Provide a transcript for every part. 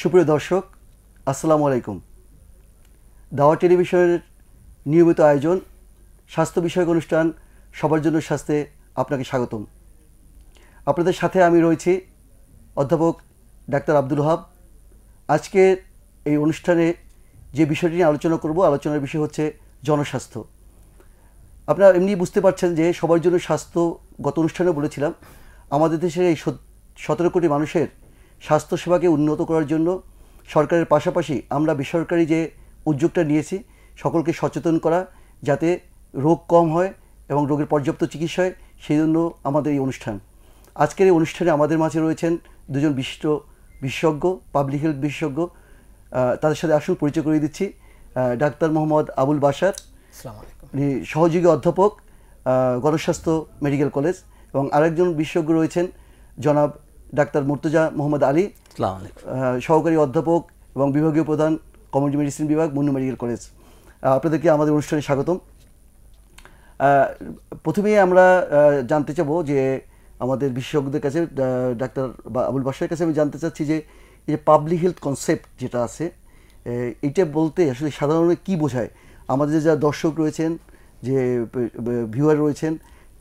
সুপ্রিয় দর্শক আসসালামু আলাইকুম দাওয়া টেলিভিশনের নিয়মিত আয়োজন স্বাস্থ্য বিষয়ক অনুষ্ঠান সবার জন্য স্বাস্থ্যে আপনাকে স্বাগতম আপনাদের সাথে আমি রয়েছি অধ্যাপক ডাক্তার আব্দুল হাব আজকের এই অনুষ্ঠানে যে বিষয়টি নিয়ে আলোচনা করব আলোচনার বিষয় হচ্ছে জনস্বাস্থ্য আপনারা এমনি বুঝতে পারছেন যে সবার জন্য স্বাস্থ্য গত অনুষ্ঠানে বলেছিলাম আমাদের দেশের এই সতেরো কোটি মানুষের স্বাস্থ্যসেবাকে উন্নত করার জন্য সরকারের পাশাপাশি আমরা বেসরকারি যে উদ্যোগটা নিয়েছি সকলকে সচেতন করা যাতে রোগ কম হয় এবং রোগের পর্যাপ্ত চিকিৎসা হয় সেই জন্য আমাদের এই অনুষ্ঠান আজকের এই অনুষ্ঠানে আমাদের মাঝে রয়েছেন দুজন বিশিষ্ট বিশেষজ্ঞ পাবলিক হেলথ বিশেষজ্ঞ তাদের সাথে আসুন পরিচয় করিয়ে দিচ্ছি ডাক্তার মোহাম্মদ আবুল বাসার সহযোগী অধ্যাপক গণস্বাস্থ্য মেডিকেল কলেজ এবং আরেকজন বিশেষজ্ঞ রয়েছেন জনাব ডাক্তার মুর্তজা মোহাম্মদ আলী সহকারী অধ্যাপক এবং বিভাগীয় প্রধান কমিউনিটি মেডিসিন বিভাগ মুন্নু মেডিকেল কলেজ আপনাদেরকে আমাদের অনুষ্ঠানে স্বাগতম প্রথমেই আমরা জানতে চাবো যে আমাদের বিশেষজ্ঞদের কাছে ডাক্তার বা আবুল বাসার কাছে আমি জানতে চাচ্ছি যে এই যে পাবলিক হেলথ কনসেপ্ট যেটা আছে এটা বলতে আসলে সাধারণত কি বোঝায় আমাদের যা দর্শক রয়েছেন যে ভিউয়ার রয়েছেন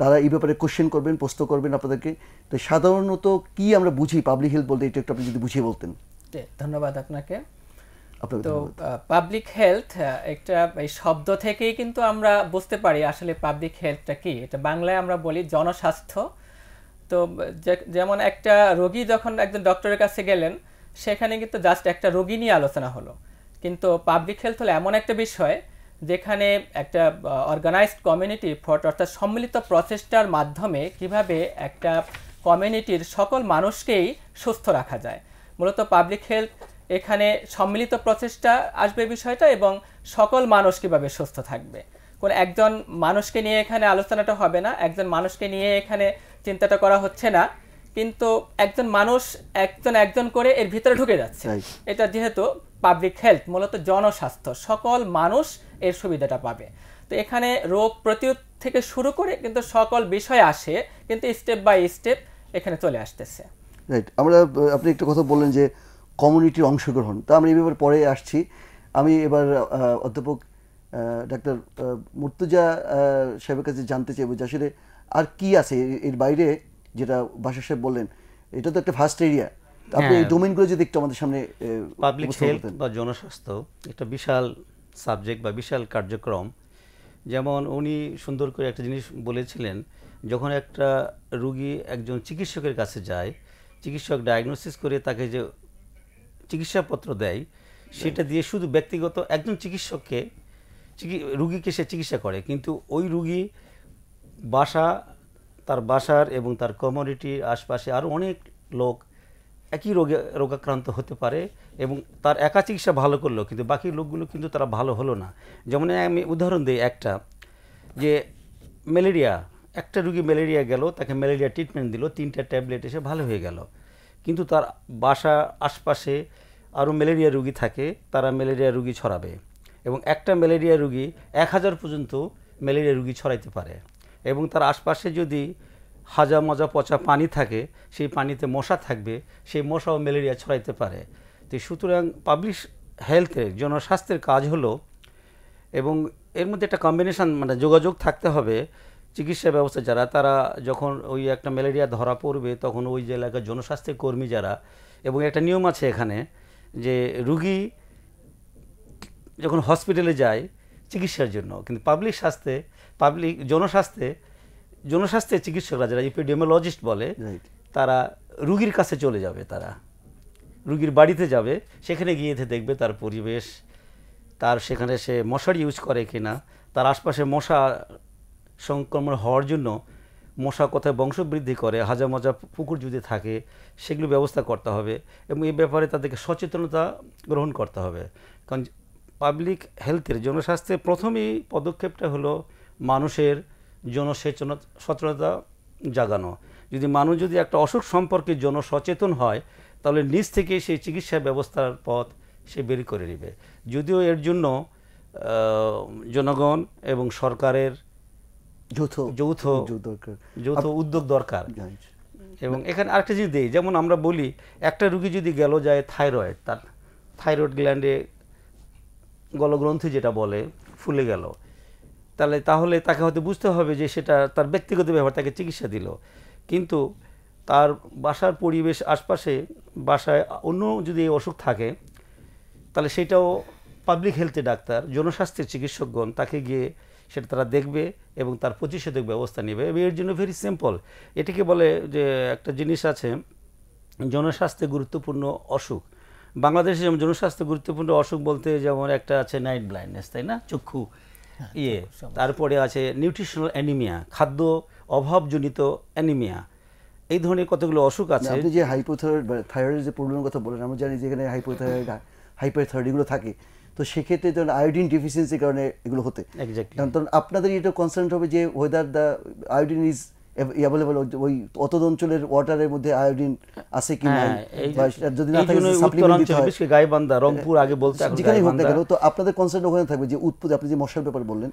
তারা এই ব্যাপারে কোশ্চেন করবেন প্রশ্ন করবেন আপনাদেরকে তো সাধারণত কি আমরা বুঝি পাবলিক হেলথ বলতে এটা একটু আপনি যদি বুঝিয়ে বলতেন ধন্যবাদ আপনাকে তো পাবলিক হেলথ একটা এই শব্দ থেকেই কিন্তু আমরা বুঝতে পারি আসলে পাবলিক হেলথটা কি এটা বাংলায় আমরা বলি জনস্বাস্থ্য তো যেমন একটা রোগী যখন একজন ডক্টরের কাছে গেলেন সেখানে কিন্তু জাস্ট একটা রোগী নিয়ে আলোচনা হলো কিন্তু পাবলিক হেলথ হলো এমন একটা বিষয় যেখানে একটা অর্গানাইজড কমিউনিটি ফট অর্থাৎ সম্মিলিত প্রচেষ্টার মাধ্যমে কিভাবে একটা কমিউনিটির সকল মানুষকেই সুস্থ রাখা যায় মূলত পাবলিক হেলথ এখানে সম্মিলিত প্রচেষ্টা আসবে বিষয়টা এবং সকল মানুষ কীভাবে সুস্থ থাকবে কোন একজন মানুষকে নিয়ে এখানে আলোচনাটা হবে না একজন মানুষকে নিয়ে এখানে চিন্তাটা করা হচ্ছে না কিন্তু একজন মানুষ একজন একজন করে এর ভিতরে ঢুকে যাচ্ছে এটা যেহেতু পাবলিক হেলথ মূলত জনস্বাস্থ্য সকল মানুষ এর সুবিধাটা পাবে তো এখানে রোগ প্রতিরোধ থেকে শুরু করে কিন্তু সকল বিষয় আসে কিন্তু স্টেপ বাই স্টেপ এখানে চলে আসতেছে রাইট আমরা আপনি একটা কথা বললেন যে কমিউনিটির অংশগ্রহণ তা আমরা এই ব্যাপারে পরে আসছি আমি এবার অধ্যাপক ডাক্তার মুর্তুজা সাহেবের কাছে জানতে চাইব যে আসলে আর কি আছে এর বাইরে যেটা বাসা সাহেব বললেন এটা তো একটা ফার্স্ট এরিয়া আপনি হ্যাঁ। এই যদি একটু আমাদের সামনে পাবলিক হেলথ বা জনস্বাস্থ্য একটা বিশাল সাবজেক্ট বা বিশাল কার্যক্রম যেমন উনি সুন্দর করে একটা জিনিস বলেছিলেন যখন একটা রুগী একজন চিকিৎসকের কাছে যায় চিকিৎসক ডায়াগনোসিস করে তাকে যে চিকিৎসাপত্র দেয় সেটা দিয়ে শুধু ব্যক্তিগত একজন চিকিৎসককে রুগীকে সে চিকিৎসা করে কিন্তু ওই রুগী বাসা তার বাসার এবং তার কমিউনিটির আশপাশে আরও অনেক লোক একই রোগে রোগাক্রান্ত হতে পারে এবং তার একা চিকিৎসা ভালো করলো কিন্তু বাকি লোকগুলো কিন্তু তারা ভালো হলো না যেমন আমি উদাহরণ দিই একটা যে ম্যালেরিয়া একটা রুগী ম্যালেরিয়া গেল তাকে ম্যালেরিয়া ট্রিটমেন্ট দিল তিনটা ট্যাবলেট এসে ভালো হয়ে গেল কিন্তু তার বাসা আশপাশে আরও ম্যালেরিয়া রুগী থাকে তারা ম্যালেরিয়া রুগী ছড়াবে এবং একটা ম্যালেরিয়া রুগী এক হাজার পর্যন্ত ম্যালেরিয়া রুগী ছড়াইতে পারে এবং তার আশপাশে যদি হাজা মজা পচা পানি থাকে সেই পানিতে মশা থাকবে সেই মশা ও ম্যালেরিয়া ছড়াইতে পারে তো সুতরাং পাবলিশ হেলথের জনস্বাস্থ্যের কাজ হলো এবং এর মধ্যে একটা কম্বিনেশান মানে যোগাযোগ থাকতে হবে চিকিৎসা ব্যবস্থা যারা তারা যখন ওই একটা ম্যালেরিয়া ধরা পড়বে তখন ওই যে এলাকার জনস্বাস্থ্য কর্মী যারা এবং একটা নিয়ম আছে এখানে যে রুগী যখন হসপিটালে যায় চিকিৎসার জন্য কিন্তু পাবলিক স্বাস্থ্যে পাবলিক জনস্বাস্থ্যে জনস্বাস্থ্যের চিকিৎসকরা যারা ইপিডিওমোলজিস্ট বলে তারা রুগীর কাছে চলে যাবে তারা রুগীর বাড়িতে যাবে সেখানে গিয়ে দেখবে তার পরিবেশ তার সেখানে সে মশারি ইউজ করে কিনা তার আশপাশে মশা সংক্রমণ হওয়ার জন্য মশা কোথায় বংশবৃদ্ধি করে হাজা মজা পুকুর যদি থাকে সেগুলো ব্যবস্থা করতে হবে এবং এই ব্যাপারে তাদেরকে সচেতনতা গ্রহণ করতে হবে কারণ পাবলিক হেলথের জনস্বাস্থ্যে প্রথমেই পদক্ষেপটা হলো মানুষের জনসচেতন সচেতনতা জাগানো যদি মানুষ যদি একটা অসুখ সম্পর্কে জনসচেতন হয় তাহলে নিজ থেকে সেই চিকিৎসা ব্যবস্থার পথ সে বের করে নেবে যদিও এর জন্য জনগণ এবং সরকারের যৌথ যৌথ যৌথ উদ্যোগ দরকার এবং এখানে আরেকটা জিনিস দেই যেমন আমরা বলি একটা রুগী যদি গেল যায় থাইরয়েড তার থাইরয়েড গ্ল্যান্ডে গলগ্রন্থি যেটা বলে ফুলে গেল তাহলে তাহলে তাকে হয়তো বুঝতে হবে যে সেটা তার ব্যক্তিগত ব্যাপার তাকে চিকিৎসা দিল কিন্তু তার বাসার পরিবেশ আশপাশে বাসায় অন্য যদি অসুখ থাকে তাহলে সেটাও পাবলিক হেলথে ডাক্তার জনস্বাস্থ্যের চিকিৎসকগণ তাকে গিয়ে সেটা তারা দেখবে এবং তার প্রতিষেধক ব্যবস্থা নেবে এবং এর জন্য ভেরি সিম্পল এটিকে বলে যে একটা জিনিস আছে জনস্বাস্থ্যে গুরুত্বপূর্ণ অসুখ বাংলাদেশে যেমন জনস্বাস্থ্য গুরুত্বপূর্ণ অসুখ বলতে যেমন একটা আছে নাইট ব্লাইন্ডনেস তাই না চক্ষু হ্যাঁ, ইয়ে তারপরে আছে নিউট্রিশনাল অ্যানিমিয়া খাদ্য অভাবজনিত অ্যানিমিয়া এই ধরনের কতগুলো অসুখ আছে আপনি যে হাইপোথাইরয়েড থাইরয়েড যে প্রবলেমের কথা বলেন আমরা জানি যেখানে হাইপোথাইরয়েড হাইপারথাইরয়েড এগুলো থাকে তো সেক্ষেত্রে যেমন আয়োডিন ডিফিসিয়েন্সির কারণে এগুলো হতে কারণ আপনাদের এটা কনসার্ন হবে যে whether the iodine is available ওই অতদ অঞ্চলের ওয়াটারের মধ্যে আয়োডিন আছে কি হ্যাঁ, না যদি না থাকে সাপ্লিমেন্ট দিতে হয় গায়বান্দা রংপুর আগে বলতে এখন যেখানে হতে গেল তো আপনাদের কনসার্ন ওখানে থাকবে যে উৎপত্তি আপনি যে মশার ব্যাপারে বললেন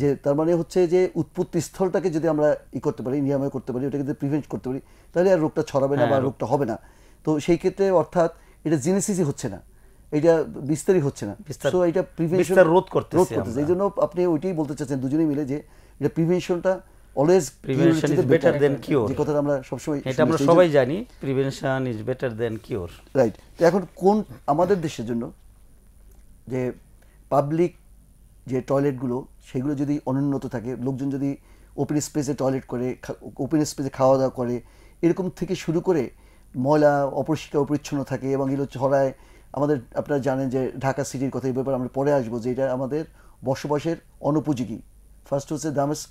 যে তার মানে হচ্ছে যে উৎপত্তি স্থলটাকে যদি আমরা ই করতে পারি নিরাময় করতে পারি ওটাকে যদি প্রিভেন্ট করতে পারি তাহলে আর রোগটা ছড়াবে না হ্যাঁ, বা রোগটা হবে না তো সেই ক্ষেত্রে অর্থাৎ এটা জেনেসিসই হচ্ছে না এটা বিস্তারই হচ্ছে না তো এটা প্রিভেনশন রোধ করতে রোধ করতেছে এই জন্য আপনি ওইটাই বলতে চাচ্ছেন দুজনেই মিলে যে এটা প্রিভেনশনটা always prevention is better cure কথাটা আমরা এটা আমরা সবাই জানি prevention is better cure right তো এখন কোন আমাদের দেশের জন্য যে পাবলিক যে টয়লেটগুলো সেগুলো যদি অনুন্নত থাকে লোকজন যদি ওপেন স্পেসে টয়লেট করে ওপেন স্পেসে খাওয়া দাওয়া করে এরকম থেকে শুরু করে ময়লা অপরিষ্কার অপরিচ্ছন্ন থাকে এবং এগুলো ছড়ায় আমাদের আপনারা জানেন যে ঢাকা সিটির কথা এই ব্যাপারে আমরা পরে আসবো যে এটা আমাদের বসবাসের অনুপযোগী ফার্স্ট হচ্ছে দামেস্ক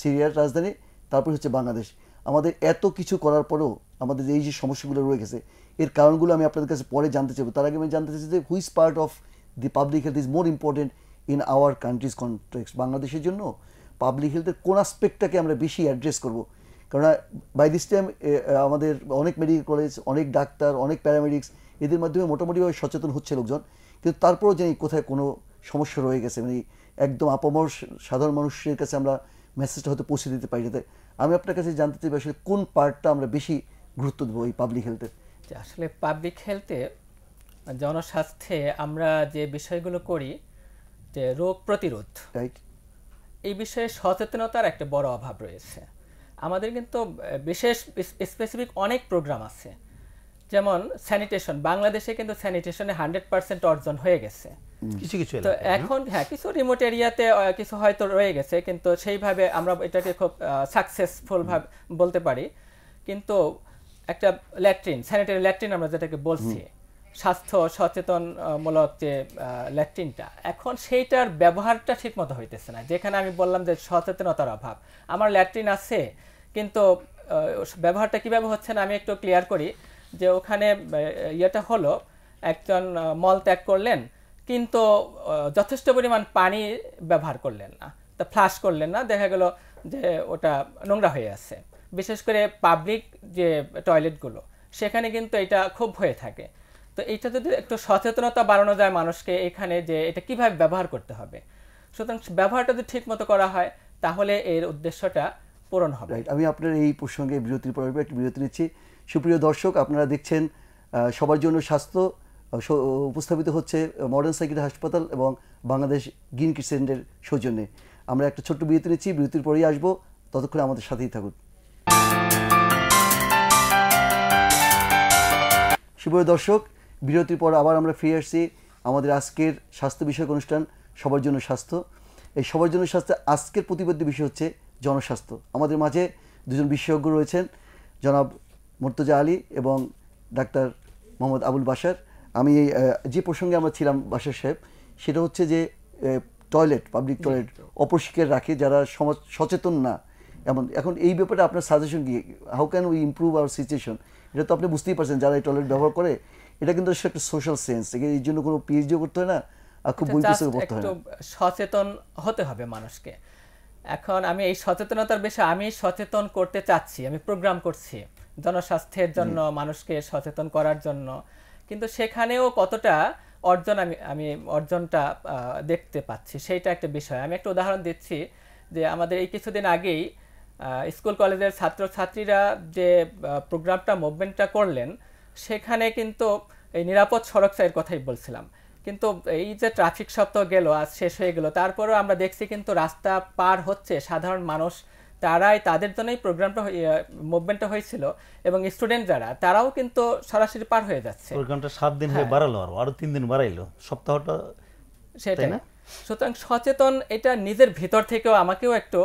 সিরিয়ার রাজধানী তারপরে হচ্ছে বাংলাদেশ আমাদের এত কিছু করার পরেও আমাদের এই যে সমস্যাগুলো রয়ে গেছে এর কারণগুলো আমি আপনাদের কাছে পরে জানতে চাইবো তার আগে আমি জানতে চাইছি যে which part of the public health is more important in our countries context বাংলাদেশের জন্য পাবলিক হেলথের কোন আসপেক্টটাকে আমরা বেশি অ্যাড্রেস করব কেননা বাই দিস টাইম আমাদের অনেক মেডিকেল কলেজ অনেক ডাক্তার অনেক প্যারামেডিক্স এদের মাধ্যমে মোটামুটিভাবে সচেতন হচ্ছে লোকজন কিন্তু তারপরেও জানি কোথায় কোনো সমস্যা রয়ে গেছে মানে একদম আপামর সাধারণ মানুষের কাছে আমরা মেসেজটা হয়তো পৌঁছে দিতে পারি যাতে আমি আপনার কাছে জানতে চাই আসলে কোন পার্টটা আমরা বেশি গুরুত্ব দেবো এই পাবলিক হেলথের যে আসলে পাবলিক হেলথে জনস্বাস্থ্যে আমরা যে বিষয়গুলো করি যে রোগ প্রতিরোধ এই বিষয়ে সচেতনতার একটা বড় অভাব রয়েছে আমাদের কিন্তু বিশেষ স্পেসিফিক অনেক প্রোগ্রাম আছে যেমন স্যানিটেশন বাংলাদেশে কিন্তু স্যানিটেশনে হান্ড্রেড পার্সেন্ট অর্জন হয়ে গেছে কিছু কিছু তো এখন হ্যাঁ কিছু রিমোট এরিয়াতে কিছু হয়তো রয়ে গেছে কিন্তু সেইভাবে আমরা এটাকে খুব সাকসেসফুল ভাবে বলতে পারি কিন্তু একটা ল্যাট্রিন স্যানিটারি ল্যাট্রিন আমরা যেটাকে বলছি স্বাস্থ্য সচেতনমূলক যে ল্যাট্রিনটা এখন সেইটার ব্যবহারটা ঠিক মতো হইতেছে না যেখানে আমি বললাম যে সচেতনতার অভাব আমার ল্যাট্রিন আছে কিন্তু ব্যবহারটা কীভাবে হচ্ছে না আমি একটু ক্লিয়ার করি যে ওখানে ইয়েটা হলো একজন মল ত্যাগ করলেন কিন্তু যথেষ্ট পরিমাণ পানি ব্যবহার করলেন না তা ফ্লাশ করলেন না দেখা গেল যে ওটা নোংরা হয়ে আছে বিশেষ করে পাবলিক যে টয়লেটগুলো সেখানে কিন্তু এটা খুব হয়ে থাকে তো এটা যদি একটু সচেতনতা বাড়ানো যায় মানুষকে এখানে যে এটা কিভাবে ব্যবহার করতে হবে সুতরাং ব্যবহারটা যদি ঠিকমতো করা হয় তাহলে এর উদ্দেশ্যটা পূরণ হবে আমি আপনার এই প্রসঙ্গে বিরতির পর একটু বিরতি নিচ্ছি সুপ্রিয় দর্শক আপনারা দেখছেন সবার জন্য স্বাস্থ্য উপস্থাপিত হচ্ছে মডার্ন সাইকেল হাসপাতাল এবং বাংলাদেশ গ্রিন সেন্টারের সৌজন্যে আমরা একটা ছোট্ট বিরতি নিচ্ছি বিরতির পরেই আসবো ততক্ষণে আমাদের সাথেই থাকুন সুপ্রিয় দর্শক বিরতির পর আবার আমরা ফিরে আসছি আমাদের আজকের স্বাস্থ্য বিষয়ক অনুষ্ঠান সবার জন্য স্বাস্থ্য এই সবার জন্য স্বাস্থ্য আজকের প্রতিবেদ্য বিষয় হচ্ছে জনস্বাস্থ্য আমাদের মাঝে দুজন বিশেষজ্ঞ রয়েছেন জনাব মর্তজা আলী এবং ডাক্তার মোহাম্মদ আবুল বাসার আমি এই যে প্রসঙ্গে আমরা ছিলাম বাসার সাহেব সেটা হচ্ছে যে টয়লেট পাবলিক টয়লেট অপরিষ্কার রাখে যারা সমাজ সচেতন না এমন এখন এই ব্যাপারে আপনার সাজেশন কি how can we improve our situation এটা তো আপনি বুঝতেই পারছেন যারা এই টয়লেট ব্যবহার করে এটা কিন্তু একটা সোশ্যাল সেন্স এর জন্য কোনো পিএইচডিও করতে হয় না খুব বই হয় সচেতন হতে হবে মানুষকে এখন আমি এই সচেতনতার বিষয়ে আমি সচেতন করতে চাচ্ছি আমি প্রোগ্রাম করছি জনস্বাস্থ্যের জন্য মানুষকে সচেতন করার জন্য কিন্তু সেখানেও কতটা অর্জন আমি আমি অর্জনটা দেখতে পাচ্ছি সেইটা একটা বিষয় আমি একটা উদাহরণ দিচ্ছি যে আমাদের এই কিছুদিন আগেই স্কুল কলেজের ছাত্রছাত্রীরা যে প্রোগ্রামটা মুভমেন্টটা করলেন সেখানে কিন্তু এই নিরাপদ সড়ক চাইয়ের কথাই বলছিলাম কিন্তু এই যে ট্রাফিক সপ্তাহ গেল আজ শেষ হয়ে গেল তারপরেও আমরা দেখছি কিন্তু রাস্তা পার হচ্ছে সাধারণ মানুষ তারাই তাদের জন্যই প্রোগ্রামটা মুভমেন্টটা হয়েছিল এবং স্টুডেন্ট যারা তারাও কিন্তু সরাসরি পার হয়ে যাচ্ছে প্রোগ্রামটা সাত দিন হয়ে হ্যাঁ। বাড়ালো আরো আরো তিন দিন বাড়াইলো সপ্তাহটা সেটাই না সুতরাং সচেতন এটা নিজের ভিতর থেকেও আমাকেও একটু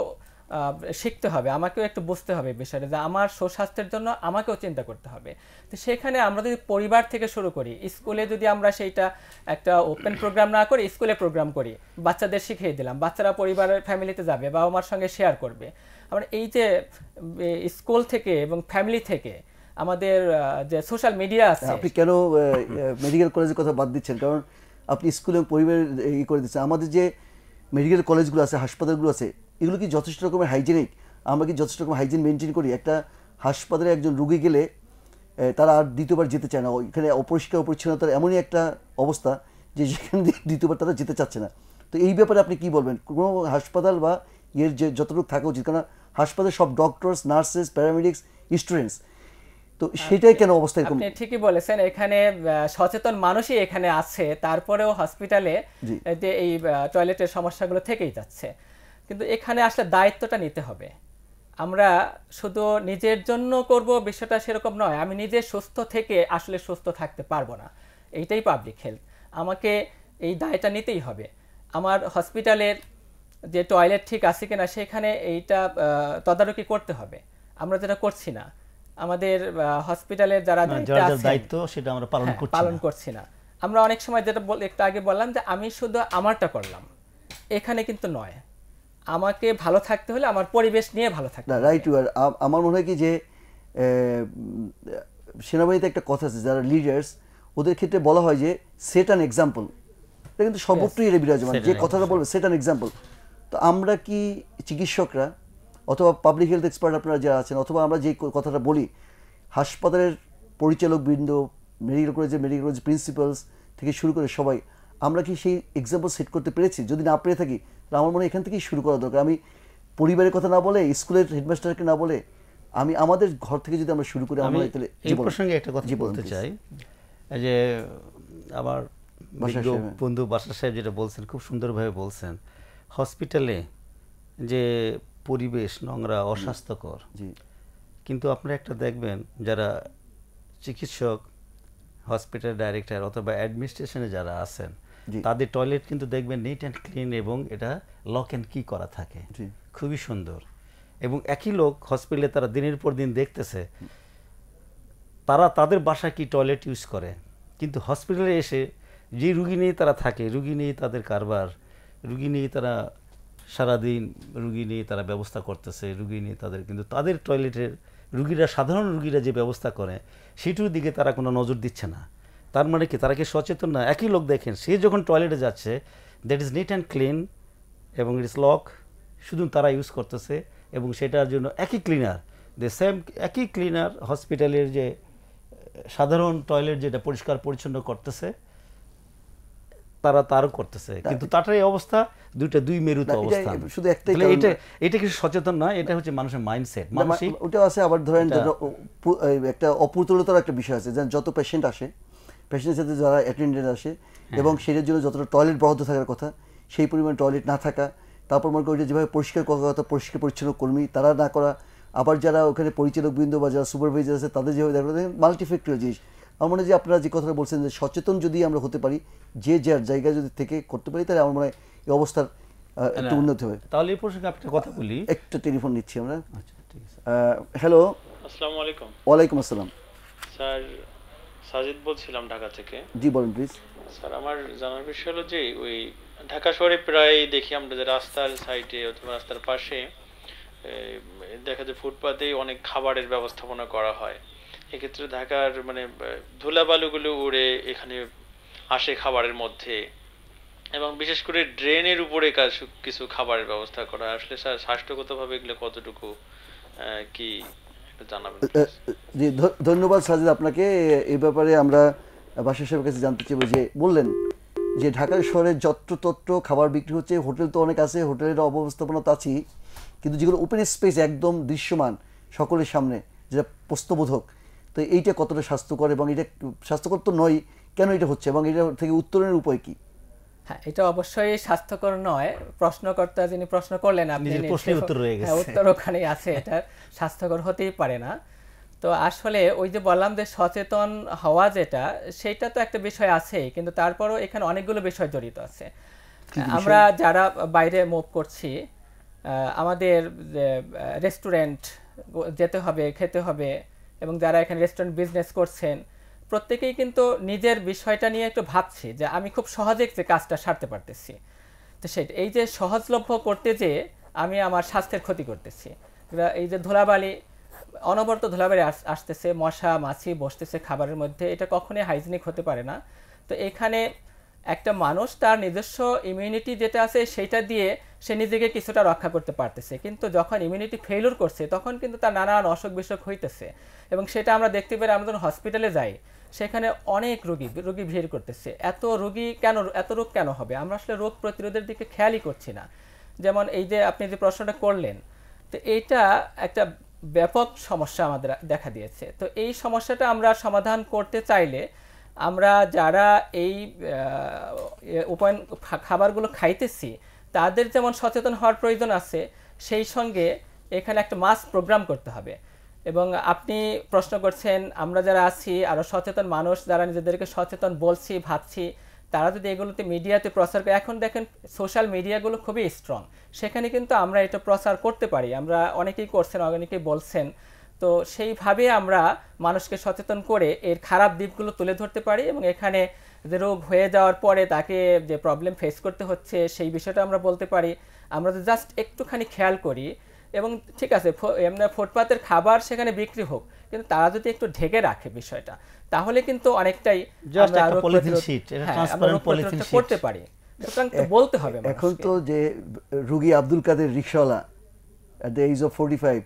শিখতে হবে আমাকেও একটু বুঝতে হবে বিষয়টা যে আমার সুস্বাস্থ্যের জন্য আমাকেও চিন্তা করতে হবে তো সেখানে আমরা যদি পরিবার থেকে শুরু করি স্কুলে যদি আমরা সেইটা একটা ওপেন প্রোগ্রাম না করে স্কুলে প্রোগ্রাম করি বাচ্চাদের শিখিয়ে দিলাম বাচ্চারা পরিবারের ফ্যামিলিতে যাবে বাবা মার সঙ্গে শেয়ার করবে আমরা এই যে স্কুল থেকে এবং ফ্যামিলি থেকে আমাদের যে সোশ্যাল মিডিয়া আছে আপনি কেন মেডিকেল কলেজের কথা বাদ দিচ্ছেন কারণ আপনি স্কুল এবং পরিবার ই করে দিচ্ছেন আমাদের যে মেডিকেল কলেজগুলো আছে হাসপাতালগুলো আছে এগুলো কি যথেষ্ট রকমের হাইজেনিক আমরা কি যথেষ্ট রকম হাইজিন মেনটেন করি একটা হাসপাতালে একজন রুগী গেলে তারা আর দ্বিতীয়বার যেতে চায় না এখানে অপরিষ্কার অপরিচ্ছন্নতার এমনই একটা অবস্থা যে যেখানে দ্বিতীয়বার তারা যেতে চাচ্ছে না তো এই ব্যাপারে আপনি কি বলবেন কোনো হাসপাতাল বা এর যে যতটুকু থাকা উচিত কেননা হাসপাতালে সব ডক্টরস নার্সেস প্যারামেডিক্স স্টুডেন্টস তো আচ্ছা। সেটাই কেন অবস্থা আপনি ঠিকই বলেছেন এখানে সচেতন মানুষই এখানে আছে তারপরেও হসপিটালে যে এই টয়লেটের সমস্যাগুলো থেকেই যাচ্ছে কিন্তু এখানে আসলে দায়িত্বটা নিতে হবে আমরা শুধু নিজের জন্য করব বিষয়টা সেরকম নয় আমি নিজে সুস্থ থেকে আসলে সুস্থ থাকতে পারবো না এইটাই পাবলিক হেলথ আমাকে এই দায়টা নিতেই হবে আমার হসপিটালের যে টয়লেট ঠিক আছে কিনা সেখানে এইটা তদারকি করতে হবে আমরা যেটা করছি না আমাদের হসপিটালে যারা দায়িত্ব সেটা আমরা পালন হ্যাঁ, করছি পালন করছি না আমরা অনেক সময় যেটা একটু আগে বললাম যে আমি শুধু আমারটা করলাম এখানে কিন্তু নয় আমাকে ভালো থাকতে হলে আমার পরিবেশ নিয়ে ভালো থাকতে না রাইট আর আমার মনে হয় কি যে সেনাবাহিনীতে একটা কথা আছে যারা লিডার্স ওদের ক্ষেত্রে বলা হয় যে সেট অ্যান এক্সাম্পল এটা কিন্তু সর্বত্রই এটা বিরাজমান যে কথাটা বলবে সেট অ্যান এক্সাম্পল তো আমরা কি চিকিৎসকরা অথবা পাবলিক হেলথ এক্সপার্ট আপনারা যারা আছেন অথবা আমরা যে কথাটা বলি হাসপাতালের পরিচালকবৃন্দ মেডিকেল কলেজের মেডিকেল কলেজ প্রিন্সিপালস থেকে শুরু করে সবাই আমরা কি সেই এক্সাম্পল সেট করতে পেরেছি যদি না পেরে থাকি তাহলে আমার মনে হয় এখান থেকেই শুরু করা দরকার আমি পরিবারের কথা না বলে স্কুলের হেডমাস্টারকে না বলে আমি আমাদের ঘর থেকে যদি আমরা শুরু করি আমরা তাহলে এই প্রসঙ্গে একটা কথা বলতে চাই যে আমার হ্যাঁ। বন্ধু বাসা সাহেব যেটা বলছেন খুব সুন্দরভাবে বলছেন হসপিটালে যে পরিবেশ নোংরা অস্বাস্থ্যকর কিন্তু আপনারা একটা দেখবেন যারা চিকিৎসক হসপিটাল ডাইরেক্টর অথবা অ্যাডমিনিস্ট্রেশনে যারা আছেন তাদের টয়লেট কিন্তু দেখবেন নিট অ্যান্ড ক্লিন এবং এটা লক অ্যান্ড কি করা থাকে খুবই সুন্দর এবং একই লোক হসপিটালে তারা দিনের পর দিন দেখতেছে তারা তাদের বাসা কি টয়লেট ইউজ করে কিন্তু হসপিটালে এসে যে রুগী নিয়ে তারা থাকে রুগী নিয়ে তাদের কারবার রুগী নিয়ে তারা সারাদিন রুগী নিয়ে তারা ব্যবস্থা করতেছে রুগী নিয়ে তাদের কিন্তু তাদের টয়লেটের রুগীরা সাধারণ রুগীরা যে ব্যবস্থা করে সেটির দিকে তারা কোনো নজর দিচ্ছে না তার মানে কি তারা কি সচেতন না একই লোক দেখেন সে যখন টয়লেটে যাচ্ছে that is neat and clean এবং ইট ইস লক শুধু তারা ইউজ করতেছে এবং সেটার জন্য একই ক্লিনার দ্য সেম একই ক্লিনার হসপিটালের যে সাধারণ টয়লেট যেটা পরিষ্কার পরিচ্ছন্ন করতেছে তারা তার করতেছে কিন্তু তাটার এই অবস্থা দুইটা দুই মেরুত অবস্থা শুধু একটাই এটা এটা কিছু সচেতন নয় এটা হচ্ছে মানুষের মাইন্ডসেট মানসিক ওটা আছে আবার ধরেন একটা একটা বিষয় আছে যেন যত পেশেন্ট আসে পেশেন্টের সাথে যারা অ্যাটেন্ডেন্ট আসে হ্যাঁ। এবং সেটার জন্য যতটা টয়লেট বরাদ্দ থাকার কথা সেই পরিমাণ টয়লেট না থাকা তারপর মনে করি যেভাবে পরিষ্কার করার কথা পরিষ্কার পরিচ্ছন্ন কর্মী তারা না করা আবার যারা ওখানে পরিচালক বৃন্দ বা যারা সুপারভাইজার আছে তাদের যেভাবে দেখা মাল্টিফ্যাক্টরিয়াল জিনিস আমার মনে হয় যে আপনারা যে কথাটা বলছেন যে সচেতন যদি আমরা হতে পারি যে যার জায়গা যদি থেকে করতে পারি তাহলে আমার মনে হয় এই অবস্থার একটু উন্নতি হবে তাহলে এই প্রসঙ্গে আপনি কথা বলি একটু টেলিফোন নিচ্ছি আমরা আচ্ছা, ঠিক হ্যালো আসসালামু আলাইকুম ওয়ালাইকুম আসসালাম স্যার সাজিদ বলছিলাম ঢাকা থেকে জি বলুন প্লিজ স্যার আমার জানার বিষয় হলো যে ওই ঢাকা শহরে প্রায় দেখি আমরা যে রাস্তার সাইডে অথবা রাস্তার পাশে দেখা যায় ফুটপাতেই অনেক খাবারের ব্যবস্থাপনা করা হয় এক্ষেত্রে ঢাকার মানে ধুলাবালুগুলো উড়ে এখানে আসে খাবারের মধ্যে এবং বিশেষ করে ড্রেনের উপরে কিছু খাবারের ব্যবস্থা করা আসলে স্বাস্থ্যগতভাবে এগুলো কতটুকু কি জানাবেন ধন্যবাদ সাজিদ আপনাকে এই ব্যাপারে আমরা বাসা সাহেবের কাছে জানতে চাইব যে বললেন যে ঢাকা শহরে যত্রতত্র খাবার বিক্রি হচ্ছে হোটেল তো অনেক আছে হোটেলের অব্যবস্থাপনা তো আছেই কিন্তু যেগুলো ওপেন স্পেস একদম দৃশ্যমান সকলের সামনে যেটা প্রস্তবোধক তো এইটা কতটা স্বাস্থ্যকর এবং এটা স্বাস্থ্যকর তো নয় কেন এটা হচ্ছে এবং এটা থেকে উত্তরণের উপায় কি হ্যাঁ এটা অবশ্যই স্বাস্থ্যকর নয় প্রশ্নকর্তা যিনি প্রশ্ন করলেন আপনি উত্তর রয়ে হ্যাঁ, গেছে উত্তর ওখানেই আছে এটা স্বাস্থ্যকর হতেই পারে না তো আসলে ওই যে বললাম যে সচেতন হওয়া যেটা সেটা তো একটা বিষয় আছে কিন্তু তারপরও এখানে অনেকগুলো বিষয় জড়িত আছে আমরা যারা বাইরে মুভ করছি আমাদের রেস্টুরেন্ট যেতে হবে খেতে হবে এবং যারা এখানে রেস্টুরেন্ট বিজনেস করছেন প্রত্যেকেই কিন্তু নিজের বিষয়টা নিয়ে একটু ভাবছি যে আমি খুব সহজে যে কাজটা সারতে পারতেছি তো সেটা এই যে সহজলভ্য করতে যে আমি আমার স্বাস্থ্যের ক্ষতি করতেছি এই যে ধুলাবালি অনবরত ধুলাবালি আসতেছে মশা মাছি বসতেছে খাবারের মধ্যে এটা কখনোই হাইজিনিক হতে পারে না তো এখানে একটা মানুষ তার নিজস্ব ইমিউনিটি যেটা আছে সেটা দিয়ে সে নিজেকে কিছুটা রক্ষা করতে পারতেছে কিন্তু যখন ইমিউনিটি ফেলুর করছে তখন কিন্তু তার নানান অসুখ বিসুখ হইতেছে এবং সেটা আমরা দেখতে পারি আমরা যখন হসপিটালে যাই সেখানে অনেক রুগী রুগী ভিড় করতেছে এত রুগী কেন এত রোগ কেন হবে আমরা আসলে রোগ প্রতিরোধের দিকে খেয়ালই করছি না যেমন এই যে আপনি যে প্রশ্নটা করলেন তো এইটা একটা ব্যাপক সমস্যা আমাদের দেখা দিয়েছে তো এই সমস্যাটা আমরা সমাধান করতে চাইলে আমরা যারা এই উপায়ন খাবারগুলো খাইতেছি তাদের যেমন সচেতন হওয়ার প্রয়োজন আছে সেই সঙ্গে এখানে একটা মাস প্রোগ্রাম করতে হবে এবং আপনি প্রশ্ন করছেন আমরা যারা আছি আরও সচেতন মানুষ যারা নিজেদেরকে সচেতন বলছি ভাবছি তারা যদি এগুলোতে মিডিয়াতে প্রচার করে এখন দেখেন সোশ্যাল মিডিয়াগুলো খুবই স্ট্রং সেখানে কিন্তু আমরা এটা প্রচার করতে পারি আমরা অনেকেই করছেন অনেকেই বলছেন তো সেইভাবে আমরা মানুষকে সচেতন করে এর খারাপ দ্বীপগুলো তুলে ধরতে পারি এবং এখানে যে রোগ হয়ে যাওয়ার পরে তাকে যে প্রবলেম ফেস করতে হচ্ছে সেই বিষয়টা আমরা বলতে পারি আমরা তো জাস্ট একটুখানি খেয়াল করি এবং ঠিক আছে এমনি ফুটপাতের খাবার সেখানে বিক্রি হোক কিন্তু তারা যদি একটু ঢেকে রাখে বিষয়টা তাহলে কিন্তু অনেকটাই হ্যাঁ, করতে পারি বলতে হবে এখন তো যে রুগী আব্দুল কাদের রিক্সাওয়ালা at the age of forty five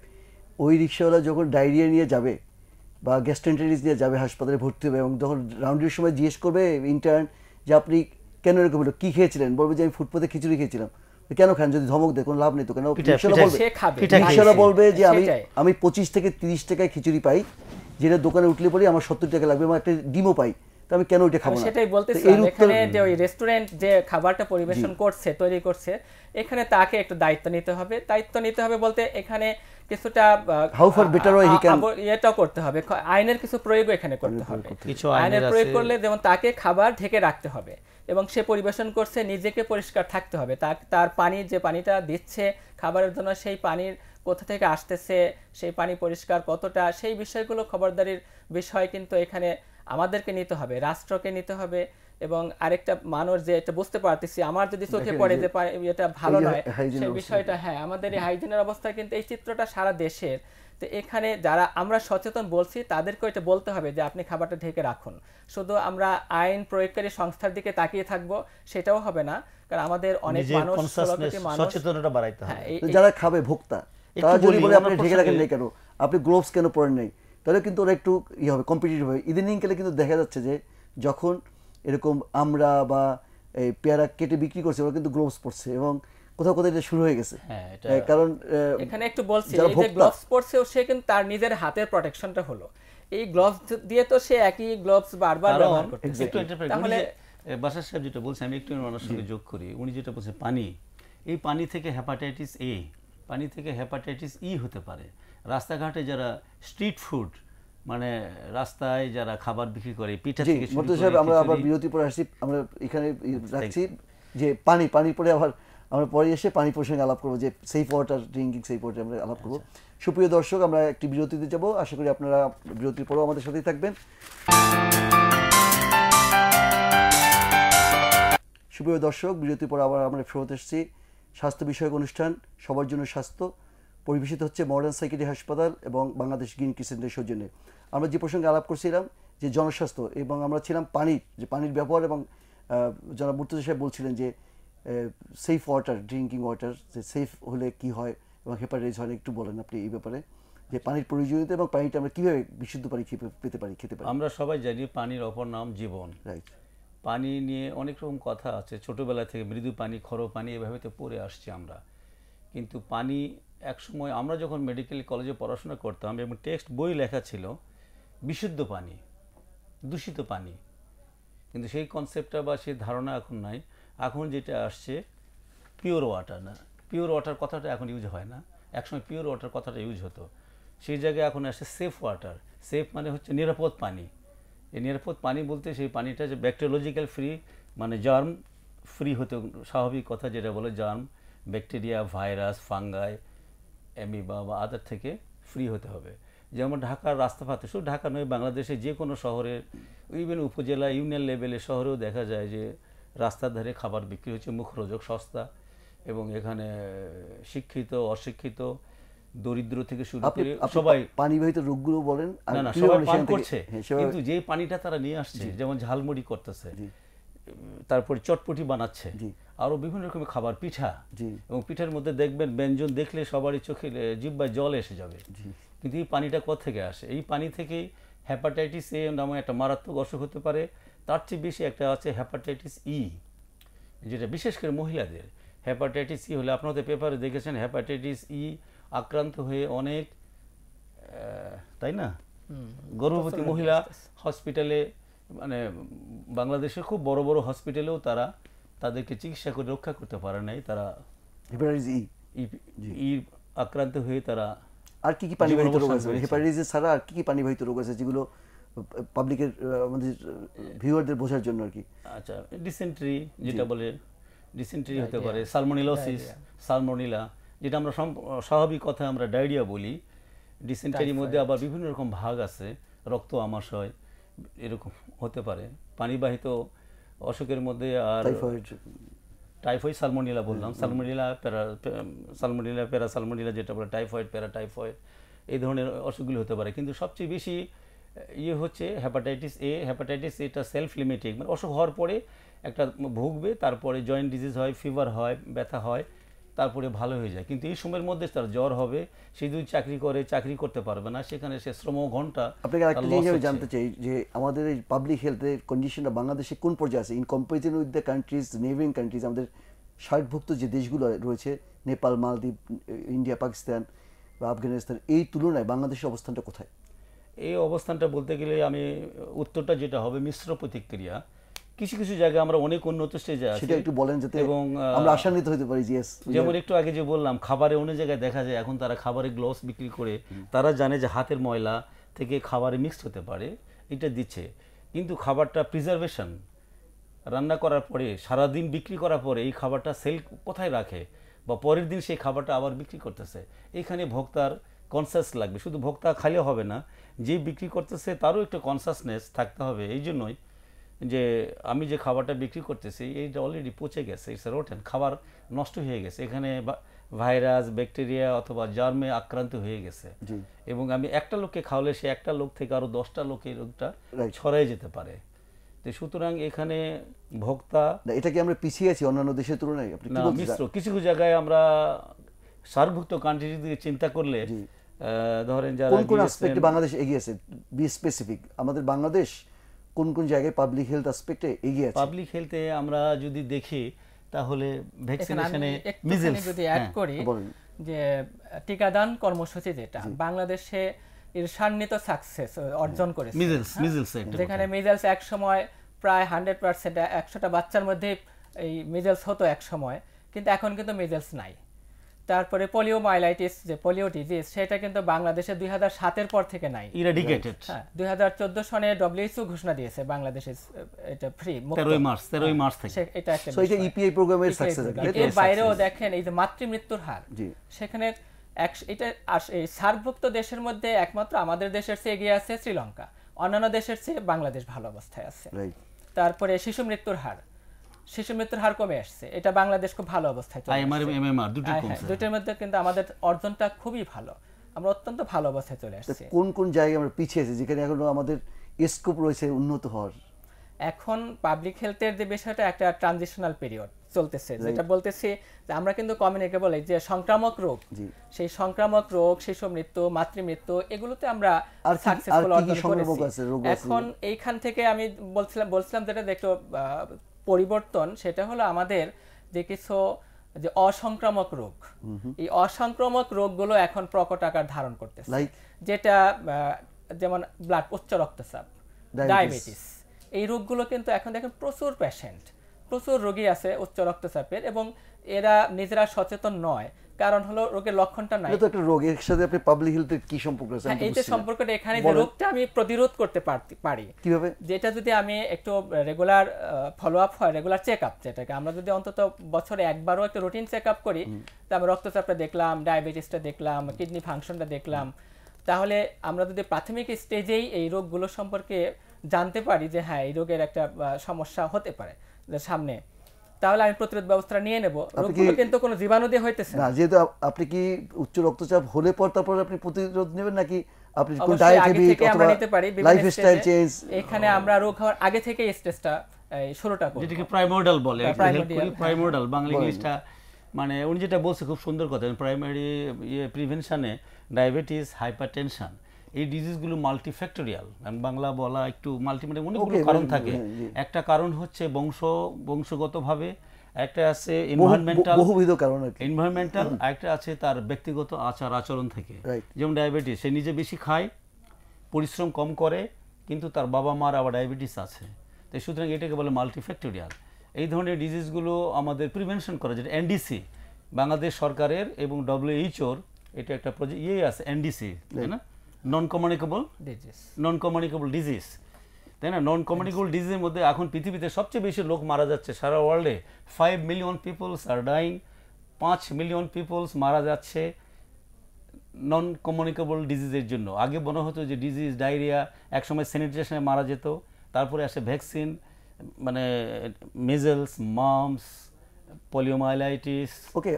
ওই রিক্সাওয়ালা যখন ডায়রিয়া নিয়ে যাবে বা গ্যাস্ট্রেন্টারিস নিয়ে যাবে হাসপাতালে ভর্তি হবে এবং যখন রাউন্ডের সময় জিজ্ঞেস করবে ইন্টার্ন যে আপনি কেন এরকম হলো কী খেয়েছিলেন বলবে যে আমি ফুটপাতে খিচুড়ি খেয়েছিলাম কেন খান যদি ধমক দেয় কোনো লাভ নেই তো কেন রিক্সাওয়ালা বলবে যে আমি আমি পঁচিশ থেকে তিরিশ টাকায় খিচুড়ি পাই যেটা দোকানে উঠলে পরে আমার সত্তর টাকা লাগবে আমার একটা ডিমও পাই তো আমি কেন ওইটা খাবো সেটাই বলতেছি এখানে যে ওই রেস্টুরেন্ট যে খাবারটা পরিবেশন করছে তৈরি করছে এখানে তাকে একটু দায়িত্ব নিতে হবে দায়িত্ব নিতে হবে বলতে এখানে কিছুটা how far better way he can এটা করতে হবে আইনের কিছু প্রয়োগও এখানে করতে হবে কিছু আইনের প্রয়োগ করলে যেমন তাকে খাবার ঢেকে রাখতে হবে এবং সে পরিবেশন করছে নিজেকে পরিষ্কার থাকতে হবে তার পানির যে পানিটা দিচ্ছে খাবারের জন্য সেই পানির কোথা থেকে আসতেছে সেই পানি পরিষ্কার কতটা সেই বিষয়গুলো খবরদারির বিষয় কিন্তু এখানে আমাদেরকে নিতে হবে রাষ্ট্রকে নিতে হবে এবং আরেকটা মানুষ যে এটা বুঝতে পারতেছি আমার যদি চোখে পড়ে যে এটা ভালো নয় সেই বিষয়টা হ্যাঁ আমাদের এই হাইজিনের অবস্থা কিন্তু এই চিত্রটা সারা দেশের তো এখানে যারা আমরা সচেতন বলছি তাদেরকে এটা বলতে হবে যে আপনি খাবারটা ঢেকে রাখুন শুধু আমরা আইন প্রয়োগকারী সংস্থার দিকে তাকিয়ে থাকব সেটাও হবে না কারণ আমাদের অনেক মানুষ সচেতনতা বাড়াইতে হবে হ্যাঁ, যারা খাবে ভোক্তা তারা যদি বলে আপনি ঢেকে রাখেন কেন আপনি গ্লোভস কেন পরেন নাই তাহলে কিন্তু ওরা একটু ইয়ে হবে কম্পিটিটিভ হবে ইদানিং কালে কিন্তু দেখা যাচ্ছে যে যখন এরকম আমরা বা এই পেয়ারা কেটে বিক্রি করছে ওরা কিন্তু গ্লোভস পড়ছে এবং কোথাও কোথাও এটা শুরু হয়ে গেছে হ্যাঁ, কারণ এখানে একটু বলছি গ্লোভস পড়ছে সে কিন্তু তার নিজের হাতের প্রোটেকশনটা হলো এই গ্লোভস দিয়ে তো সে একই গ্লোভস বারবার ব্যবহার তাহলে বাসার সাহেব যেটা বলছে আমি একটু ওনার সঙ্গে যোগ করি উনি যেটা বলছে পানি এই পানি থেকে হেপাটাইটিস এ পানি থেকে হেপাটাইটিস ই e হতে পারে রাস্তাঘাটে যারা স্ট্রিট ফুড মানে রাস্তায় যারা খাবার বিক্রি করে আমরা আবার বিরতি পরে আসছি আমরা এখানে রাখছি যে পানি পানি পরে আবার আমরা পরে এসে পানি প্রসঙ্গে আলাপ করবো যে সেই ওয়াটার ড্রিঙ্কিং সেই ওয়াটার আমরা আলাপ করবো আচ্ছা। সুপ্রিয় দর্শক আমরা একটি বিরতিতে যাব আশা করি আপনারা বিরতির পরেও আমাদের সাথেই থাকবেন সুপ্রিয় দর্শক বিরতির পর আবার আমরা ফেরত এসেছি স্বাস্থ্য বিষয়ক অনুষ্ঠান সবার জন্য স্বাস্থ্য পরিবেশিত হচ্ছে মডার্ন সাইকেটি হাসপাতাল এবং বাংলাদেশ গ্রিন কিসেন্টের সৌজন্যে আমরা যে প্রসঙ্গে আলাপ করছিলাম যে জনস্বাস্থ্য এবং আমরা ছিলাম পানির যে পানির ব্যবহার এবং যারা মূর্তি সাহেব বলছিলেন যে সেফ ওয়াটার ড্রিঙ্কিং ওয়াটার যে সেফ হলে কি হয় এবং হেপাটাইটিস হয় একটু বলেন আপনি এই ব্যাপারে যে পানির প্রয়োজনীয়তা এবং পানিটা আমরা কীভাবে বিশুদ্ধ পানি পেতে পারি খেতে পারি আমরা সবাই জানি পানির অপর নাম জীবন রাইট পানি নিয়ে অনেক রকম কথা আছে ছোটোবেলা থেকে মৃদু পানি খরো পানি এভাবে তো পড়ে আসছি আমরা কিন্তু পানি একসময় আমরা যখন মেডিকেল কলেজে পড়াশোনা করতাম এবং টেক্সট বই লেখা ছিল বিশুদ্ধ পানি দূষিত পানি কিন্তু সেই কনসেপ্টটা বা সেই ধারণা এখন নাই এখন যেটা আসছে পিওর ওয়াটার না পিওর ওয়াটার কথাটা এখন ইউজ হয় না একসময় পিওর ওয়াটার কথাটা ইউজ হতো সেই জায়গায় এখন আসছে সেফ ওয়াটার সেফ মানে হচ্ছে নিরাপদ পানি এই নিরাপদ পানি বলতে সেই পানিটা যে ব্যাকটেরিওলজিক্যাল ফ্রি মানে জার্ম ফ্রি হতে স্বাভাবিক কথা যেটা বলে germ bacteria virus fungi amoeba বা আদার থেকে ফ্রি হতে হবে যেমন ঢাকার রাস্তাঘাটে শুধু ঢাকা নয় বাংলাদেশে যে কোনো শহরের ইভেন উপজেলা ইউনিয়ন লেভেলে শহরেও দেখা যায় যে রাস্তার ধারে খাবার বিক্রি হচ্ছে মুখরোজক সস্তা এবং এখানে শিক্ষিত অশিক্ষিত দরিদ্র থেকে শুরু করে সবাই পানিবাহিত রোগগুলো বলেন না না সবাই পান করছে হ্যাঁ, কিন্তু যে পানিটা তারা নিয়ে আসছে যেমন ঝালমুড়ি করতেছে তারপর চটপটি বানাচ্ছে আরও বিভিন্ন রকমের খাবার পিঠা এবং পিঠার মধ্যে দেখবেন ব্যঞ্জন দেখলে সবারই চোখে জিব্বায় জল এসে যাবে কিন্তু এই পানিটা কোথা থেকে আসে এই পানি থেকেই হ্যাপাটাইটিস এ নামে একটা মারাত্মক অসুখ হতে পারে তার চেয়ে বেশি একটা আছে হ্যাপাটাইটিস ই e, যেটা বিশেষ করে মহিলাদের হ্যাপাটাইটিস ই e হলে আপনাদের পেপারে দেখেছেন হ্যাপাটাইটিস ই e আক্রান্ত হয়ে অনেক তাই না গর্ভবতী মহিলা হসপিটালে মানে বাংলাদেশে খুব বড় বড় হসপিটালেও তারা তাদেরকে চিকিৎসা করে রক্ষা করতে পারে নাই তারা ই e. e, e আক্রান্ত হয়ে তারা আর কি কি পানিবাহিত রোগ আছে হেপাটাইটিস ছাড়া আর কি কি পানিবাহিত রোগ আছে যেগুলো পাবলিকের আমাদের ভিউয়ারদের বোঝার জন্য আর কি আচ্ছা ডিসেন্ট্রি যেটা বলে ডিসেন্ট্রি হতে পারে সালমোনিলোসিস সালমোনিলা যেটা আমরা স্বাভাবিক কথা আমরা ডায়রিয়া বলি ডিসেন্ট্রির মধ্যে আবার বিভিন্ন রকম ভাগ আছে রক্ত আমাশয় এরকম হতে পারে পানিবাহিত অসুখের মধ্যে আর টাইফয়েড সালমোনিলা বললাম salmonella para salmonella para salmonella যেটা বলে টাইফয়েড প্যারা টাইফয়েড এই ধরনের অসুখগুলি হতে পারে কিন্তু সবচেয়ে বেশি ইয়ে হচ্ছে হ্যাপাটাইটিস এ হ্যাপাটাইটিস এটা সেলফ লিমিটিং মানে অসুখ হওয়ার পরে একটা ভুগবে তারপরে জয়েন্ট ডিজিজ হয় ফিভার হয় ব্যথা হয় তারপরে ভালো হয়ে যায় কিন্তু এই সময়ের মধ্যে তার জ্বর হবে সে যদি চাকরি করে চাকরি করতে পারবে না সেখানে সে শ্রম ঘন্টা আপনাকে একটা জিনিস জানতে চাই যে আমাদের এই পাবলিক হেলথের কন্ডিশনটা বাংলাদেশে কোন পর্যায়ে আছে in comparison with the countries নেভিং কান্ট্রিজ আমাদের সার্কভুক্ত যে দেশগুলো রয়েছে নেপাল মালদ্বীপ ইন্ডিয়া পাকিস্তান বা আফগানিস্তান এই তুলনায় বাংলাদেশের অবস্থানটা কোথায় এই অবস্থানটা বলতে গেলে আমি উত্তরটা যেটা হবে মিশ্র প্রতিক্রিয়া কিছু কিছু জায়গায় আমরা অনেক উন্নত স্টেজে আছি সেটা একটু বলেন যাতে এবং আমরা আশান্বিত হতে পারি জিএস যেমন একটু আগে যে বললাম খাবারে অনেক জায়গায় দেখা যায় এখন তারা খাবারে গ্লস বিক্রি করে তারা জানে যে হাতের ময়লা থেকে খাবারে মিক্স হতে পারে এটা দিচ্ছে কিন্তু খাবারটা প্রিজার্ভেশন রান্না করার পরে সারাদিন বিক্রি করার পরে এই খাবারটা সেল কোথায় রাখে বা পরের দিন সেই খাবারটা আবার বিক্রি করতেছে এখানে ভোক্তার কনসাস লাগবে শুধু ভোক্তা খালি হবে না যে বিক্রি করতেছে তারও একটা কনসাসনেস থাকতে হবে এই জন্যই যে আমি যে খাবারটা বিক্রি করতেছি এইটা অলরেডি পচে গেছে ইটস রোটেন খাবার নষ্ট হয়ে গেছে এখানে ভাইরাস ব্যাকটেরিয়া অথবা জার্মে আক্রান্ত হয়ে গেছে এবং আমি একটা লোককে খাওয়ালে সে একটা লোক থেকে আরও দশটা লোকের রোগটা ছড়াই যেতে পারে সুতরাং এখানে ভোক্তা এটা কি আমরা পিছিয়ে আছি অন্যান্য দেশের তুলনায় না মিশ্র কিছু কিছু জায়গায় আমরা সারভুক্ত কান্ট্রি দিকে চিন্তা করলে ধরেন যারা বাংলাদেশ এগিয়েছে বি স্পেসিফিক আমাদের বাংলাদেশ কোন কোন জায়গায় পাবলিক হেলথ অ্যাসপেক্টে এগিয়ে আছে পাবলিক হেলথে আমরা যদি দেখি তাহলে ভ্যাকসিনেশনে মিজেলস যদি অ্যাড করি হ্যাঁ, যে টিকাদান কর্মসূচি যেটা বাংলাদেশে এর সান্নিত সাকসেস অর্জন হ্যাঁ। করেছে মিজেলস মিজেলস হ্যাঁ? যেখানে মিজেলস এক সময় প্রায় হান্ড্রেড পার্সেন্ট একশোটা বাচ্চার মধ্যে এই মিজেলস হতো এক সময় কিন্তু এখন কিন্তু মিজেলস নাই তারপরে পোলিও মাইলাইটিস যে পোলিও ডিজিজ সেটা কিন্তু বাংলাদেশে দুই হাজার সাতের পর থেকে নাই ইরাডিকেটেড হ্যাঁ দুই হাজার চোদ্দ সনে ডব্লিউএইচও ঘোষণা দিয়েছে বাংলাদেশে এটা ফ্রি তেরোই মার্চ তেরোই হ্যাঁ, মার্চ থেকে এটা একটা এটা ইপিআই প্রোগ্রামের e এর e বাইরেও দেখেন এই যে মাতৃমৃত্যুর হার সেখানে এটা সার্ভুক্ত দেশের মধ্যে একমাত্র আমাদের দেশের চেয়ে এগিয়ে আছে শ্রীলঙ্কা অন্যান্য দেশের চেয়ে বাংলাদেশ ভালো অবস্থায় আছে তারপরে শিশু মৃত্যুর হার শিশু মৃত্যুর হার কমে আসছে এটা বাংলাদেশ খুব ভালো অবস্থায় হ্যাঁ, হ্যাঁ, দুটোর মধ্যে কিন্তু আমাদের অর্জনটা খুবই ভালো আমরা অত্যন্ত ভালো অবস্থায় চলে আসছি কোন কোন জায়গায় আমরা পিছিয়ে আছি যেখানে এখনো আমাদের স্কোপ রয়েছে উন্নত হওয়ার এখন পাবলিক হেলথের যে বিষয়টা একটা ট্রানজিশনাল পিরিয়ড চলতেছে যেটা বলতেছি যে আমরা কিন্তু কমিউনিকে এই যে সংক্রামক রোগ সেই সংক্রামক রোগ শিশু মৃত্যু মাতৃ মৃত্যু এগুলোতে আমরা সাকসেসফুল অর্জন করেছি এখন এইখান থেকে আমি বলছিলাম বলছিলাম যেটা দেখো পরিবর্তন সেটা হলো আমাদের যে কিছু যে অসংক্রামক রোগ এই অসংক্রামক রোগগুলো এখন প্রকট আকার ধারণ করতেছে যেটা যেমন ব্লাড উচ্চ রক্তচাপ ডায়াবেটিস এই রোগগুলো কিন্তু এখন দেখেন প্রচুর পেশেন্ট প্রচুর রোগী আছে উচ্চ রক্তচাপের এবং এরা নিজেরা সচেতন নয় কারণ হলো রোগের লক্ষণটা নাই এটা একটা রোগ এর সাথে আপনি পাবলিক হেলথের কি সম্পর্ক আছে হ্যাঁ, এই যে সম্পর্কটা এখানে যে রোগটা আমি প্রতিরোধ করতে পারি কিভাবে যেটা যদি আমি একটু রেগুলার ফলো আপ হয় রেগুলার চেকআপ যেটাকে আমরা যদি অন্তত বছরে একবারও একটা রুটিন চেকআপ করি তারপর রক্তচাপটা দেখলাম ডায়াবেটিসটা দেখলাম কিডনি ফাংশনটা দেখলাম তাহলে আমরা যদি প্রাথমিক স্টেজেই এই রোগগুলো সম্পর্কে জানতে পারি যে হ্যাঁ এই রোগের একটা সমস্যা হতে পারে সামনে তাহলে আমি প্রতিরোধ ব্যবস্থা নিয়ে নেব কিন্তু কোনো জীবাণু দিয়ে হইতেছে না যেহেতু আপনি কি উচ্চ রক্তচাপ হলে পর তারপর আপনি প্রতিরোধ নেবেন নাকি আপনি কোন ডায়েট হ্যাবিট অথবা লাইফস্টাইল চেঞ্জ এখানে আমরা রোগ হওয়ার আগে থেকে স্টেজটা স্ট্রেসটা শুরুটা হ্যাঁ, করি যেটাকে প্রাইমোর্ডাল বলে প্রাইমোর্ডাল বাংলা ইংলিশটা মানে উনি যেটা বলছে খুব সুন্দর কথা প্রাইমারি ইয়ে প্রিভেনশনে ডায়াবেটিস হাইপারটেনশন এই ডিজিজগুলো মাল্টিফ্যাক্টোরিয়াল বাংলা বলা একটু মাল্টিমেটে অনেকগুলো কারণ থাকে একটা কারণ হচ্ছে বংশ বংশগতভাবে একটা আছে এনভায়রনমেন্টাল বহুবিধ কারণ এনভায়রনমেন্টাল একটা আছে তার ব্যক্তিগত আচার আচরণ থেকে যেমন ডায়াবেটিস সে নিজে বেশি খায় পরিশ্রম কম করে কিন্তু তার বাবা মার আবার ডায়াবেটিস আছে তাই সুতরাং এটাকে বলে মাল্টিফ্যাক্টোরিয়াল এই ধরনের ডিজিজগুলো আমাদের প্রিভেনশন করা যেটা এনডিসি বাংলাদেশ সরকারের এবং ডব্লিউএইচওর এটা একটা প্রজেক্ট ইয়ে আছে এনডিসি তাই না non communicable disease non communicable disease তাই না নন কমিউনিকেবল ডিজিজের মধ্যে এখন পৃথিবীতে সবচেয়ে বেশি লোক মারা যাচ্ছে সারা ওয়ার্ল্ডে five million peoples are dying পাঁচ মিলিয়ন পিপলস মারা যাচ্ছে নন কমিউনিকেবল ডিজিজের জন্য আগে মনে হতো যে ডিজিজ ডায়রিয়া একসময় স্যানিটেশনে মারা যেত তারপরে আসে ভ্যাকসিন মানে measles mumps poliomyelitis okay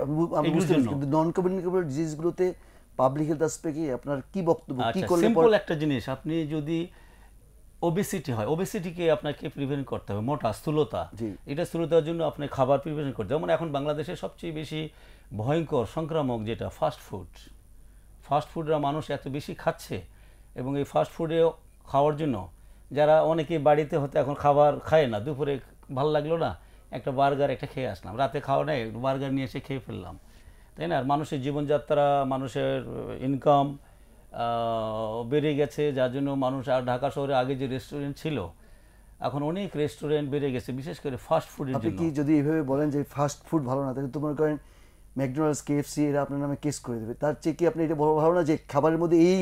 non communicable ডিজিজগুলোতে পাবলিক হেলথ আস্পেক্টে আপনার কি বক্তব্য কি আচ্ছা, করলে সিম্পল একটা জিনিস আপনি যদি ওবেসিটি হয় ওবেসিটিকে আপনাকে প্রিভেন্ট করতে হবে মোটা স্থূলতা এটা স্থূলতার জন্য আপনি খাবার প্রিভেন্ট করতে যেমন এখন বাংলাদেশে সবচেয়ে বেশি ভয়ঙ্কর সংক্রামক যেটা ফাস্ট ফুড ফাস্ট ফুডরা মানুষ এত বেশি খাচ্ছে এবং এই ফাস্ট ফুডে খাওয়ার জন্য যারা অনেকে বাড়িতে হতে এখন খাবার খায় না দুপুরে ভালো লাগলো না একটা বার্গার একটা খেয়ে আসলাম রাতে খাওয়া নেই বার্গার নিয়ে এসে খেয়ে ফেললাম তাই না মানুষের জীবনযাত্রা মানুষের ইনকাম বেড়ে গেছে যার জন্য মানুষ আর ঢাকা শহরে আগে যে রেস্টুরেন্ট ছিল এখন অনেক রেস্টুরেন্ট বেড়ে গেছে বিশেষ করে ফাস্ট ফুড আপনি কি যদি এভাবে বলেন যে ফাস্ট ফুড ভালো না তাহলে তোমার করেন ম্যাকডোনাল্ডস কেএফসি এরা আপনার নামে কেস করে দেবে তার চেয়ে কি আপনি এটা ভালো না যে খাবারের মধ্যে এই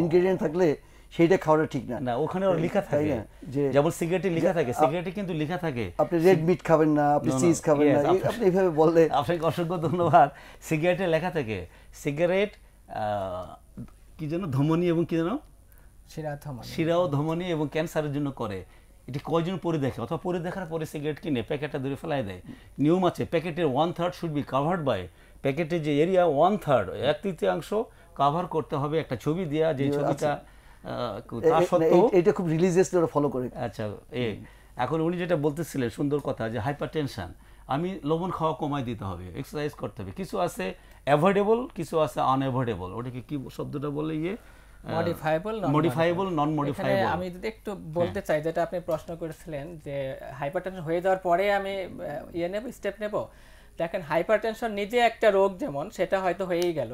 ইনগ্রেডিয়েন্ট থাকলে সেইটা খাওয়াটা ঠিক না না ওখানে ওর লেখা থাকে যে যেমন সিগারেটে লেখা থাকে সিগারেটে কিন্তু লেখা থাকে আপনি রেড মিট খাবেন না আপনি চিজ খাবেন না আপনি এইভাবে বললে আপনাকে অসংখ্য ধন্যবাদ সিগারেটে লেখা থাকে সিগারেট কি যেন ধমনী এবং কি যেন শিরা ধমনী শিরা ও ধমনী এবং ক্যান্সারের জন্য করে এটি কয়জন পরে দেখে অথবা পরে দেখার পরে সিগারেট কিনে প্যাকেটটা ধরে ফেলাই দেয় নিয়ম আছে প্যাকেটের one third should be covered by প্যাকেটের যে এরিয়া ওয়ান থার্ড এক তৃতীয়াংশ কাভার করতে হবে একটা ছবি দেওয়া যে ছবিটা এটা খুব রিলিজিয়াসলি ওরা ফলো করে আচ্ছা এখন উনি যেটা বলতেছিলেন সুন্দর কথা যে হাইপার টেনশন আমি লবণ খাওয়া দিতে হবে এক্সারসাইজ করতে হবে কিছু আছে অ্যাভয়েডেবল কিছু আছে আনঅ্যাভয়েডেবল ওটাকে কি শব্দটা বলে ইয়ে আমি যদি একটু বলতে হ্যাঁ। চাই যেটা আপনি প্রশ্ন করেছিলেন যে হাইপারটেনশন হয়ে যাওয়ার পরে আমি ইয়ে নেব স্টেপ নেব দেখেন হাইপারটেনশন নিজে একটা রোগ যেমন সেটা হয়তো হয়েই গেল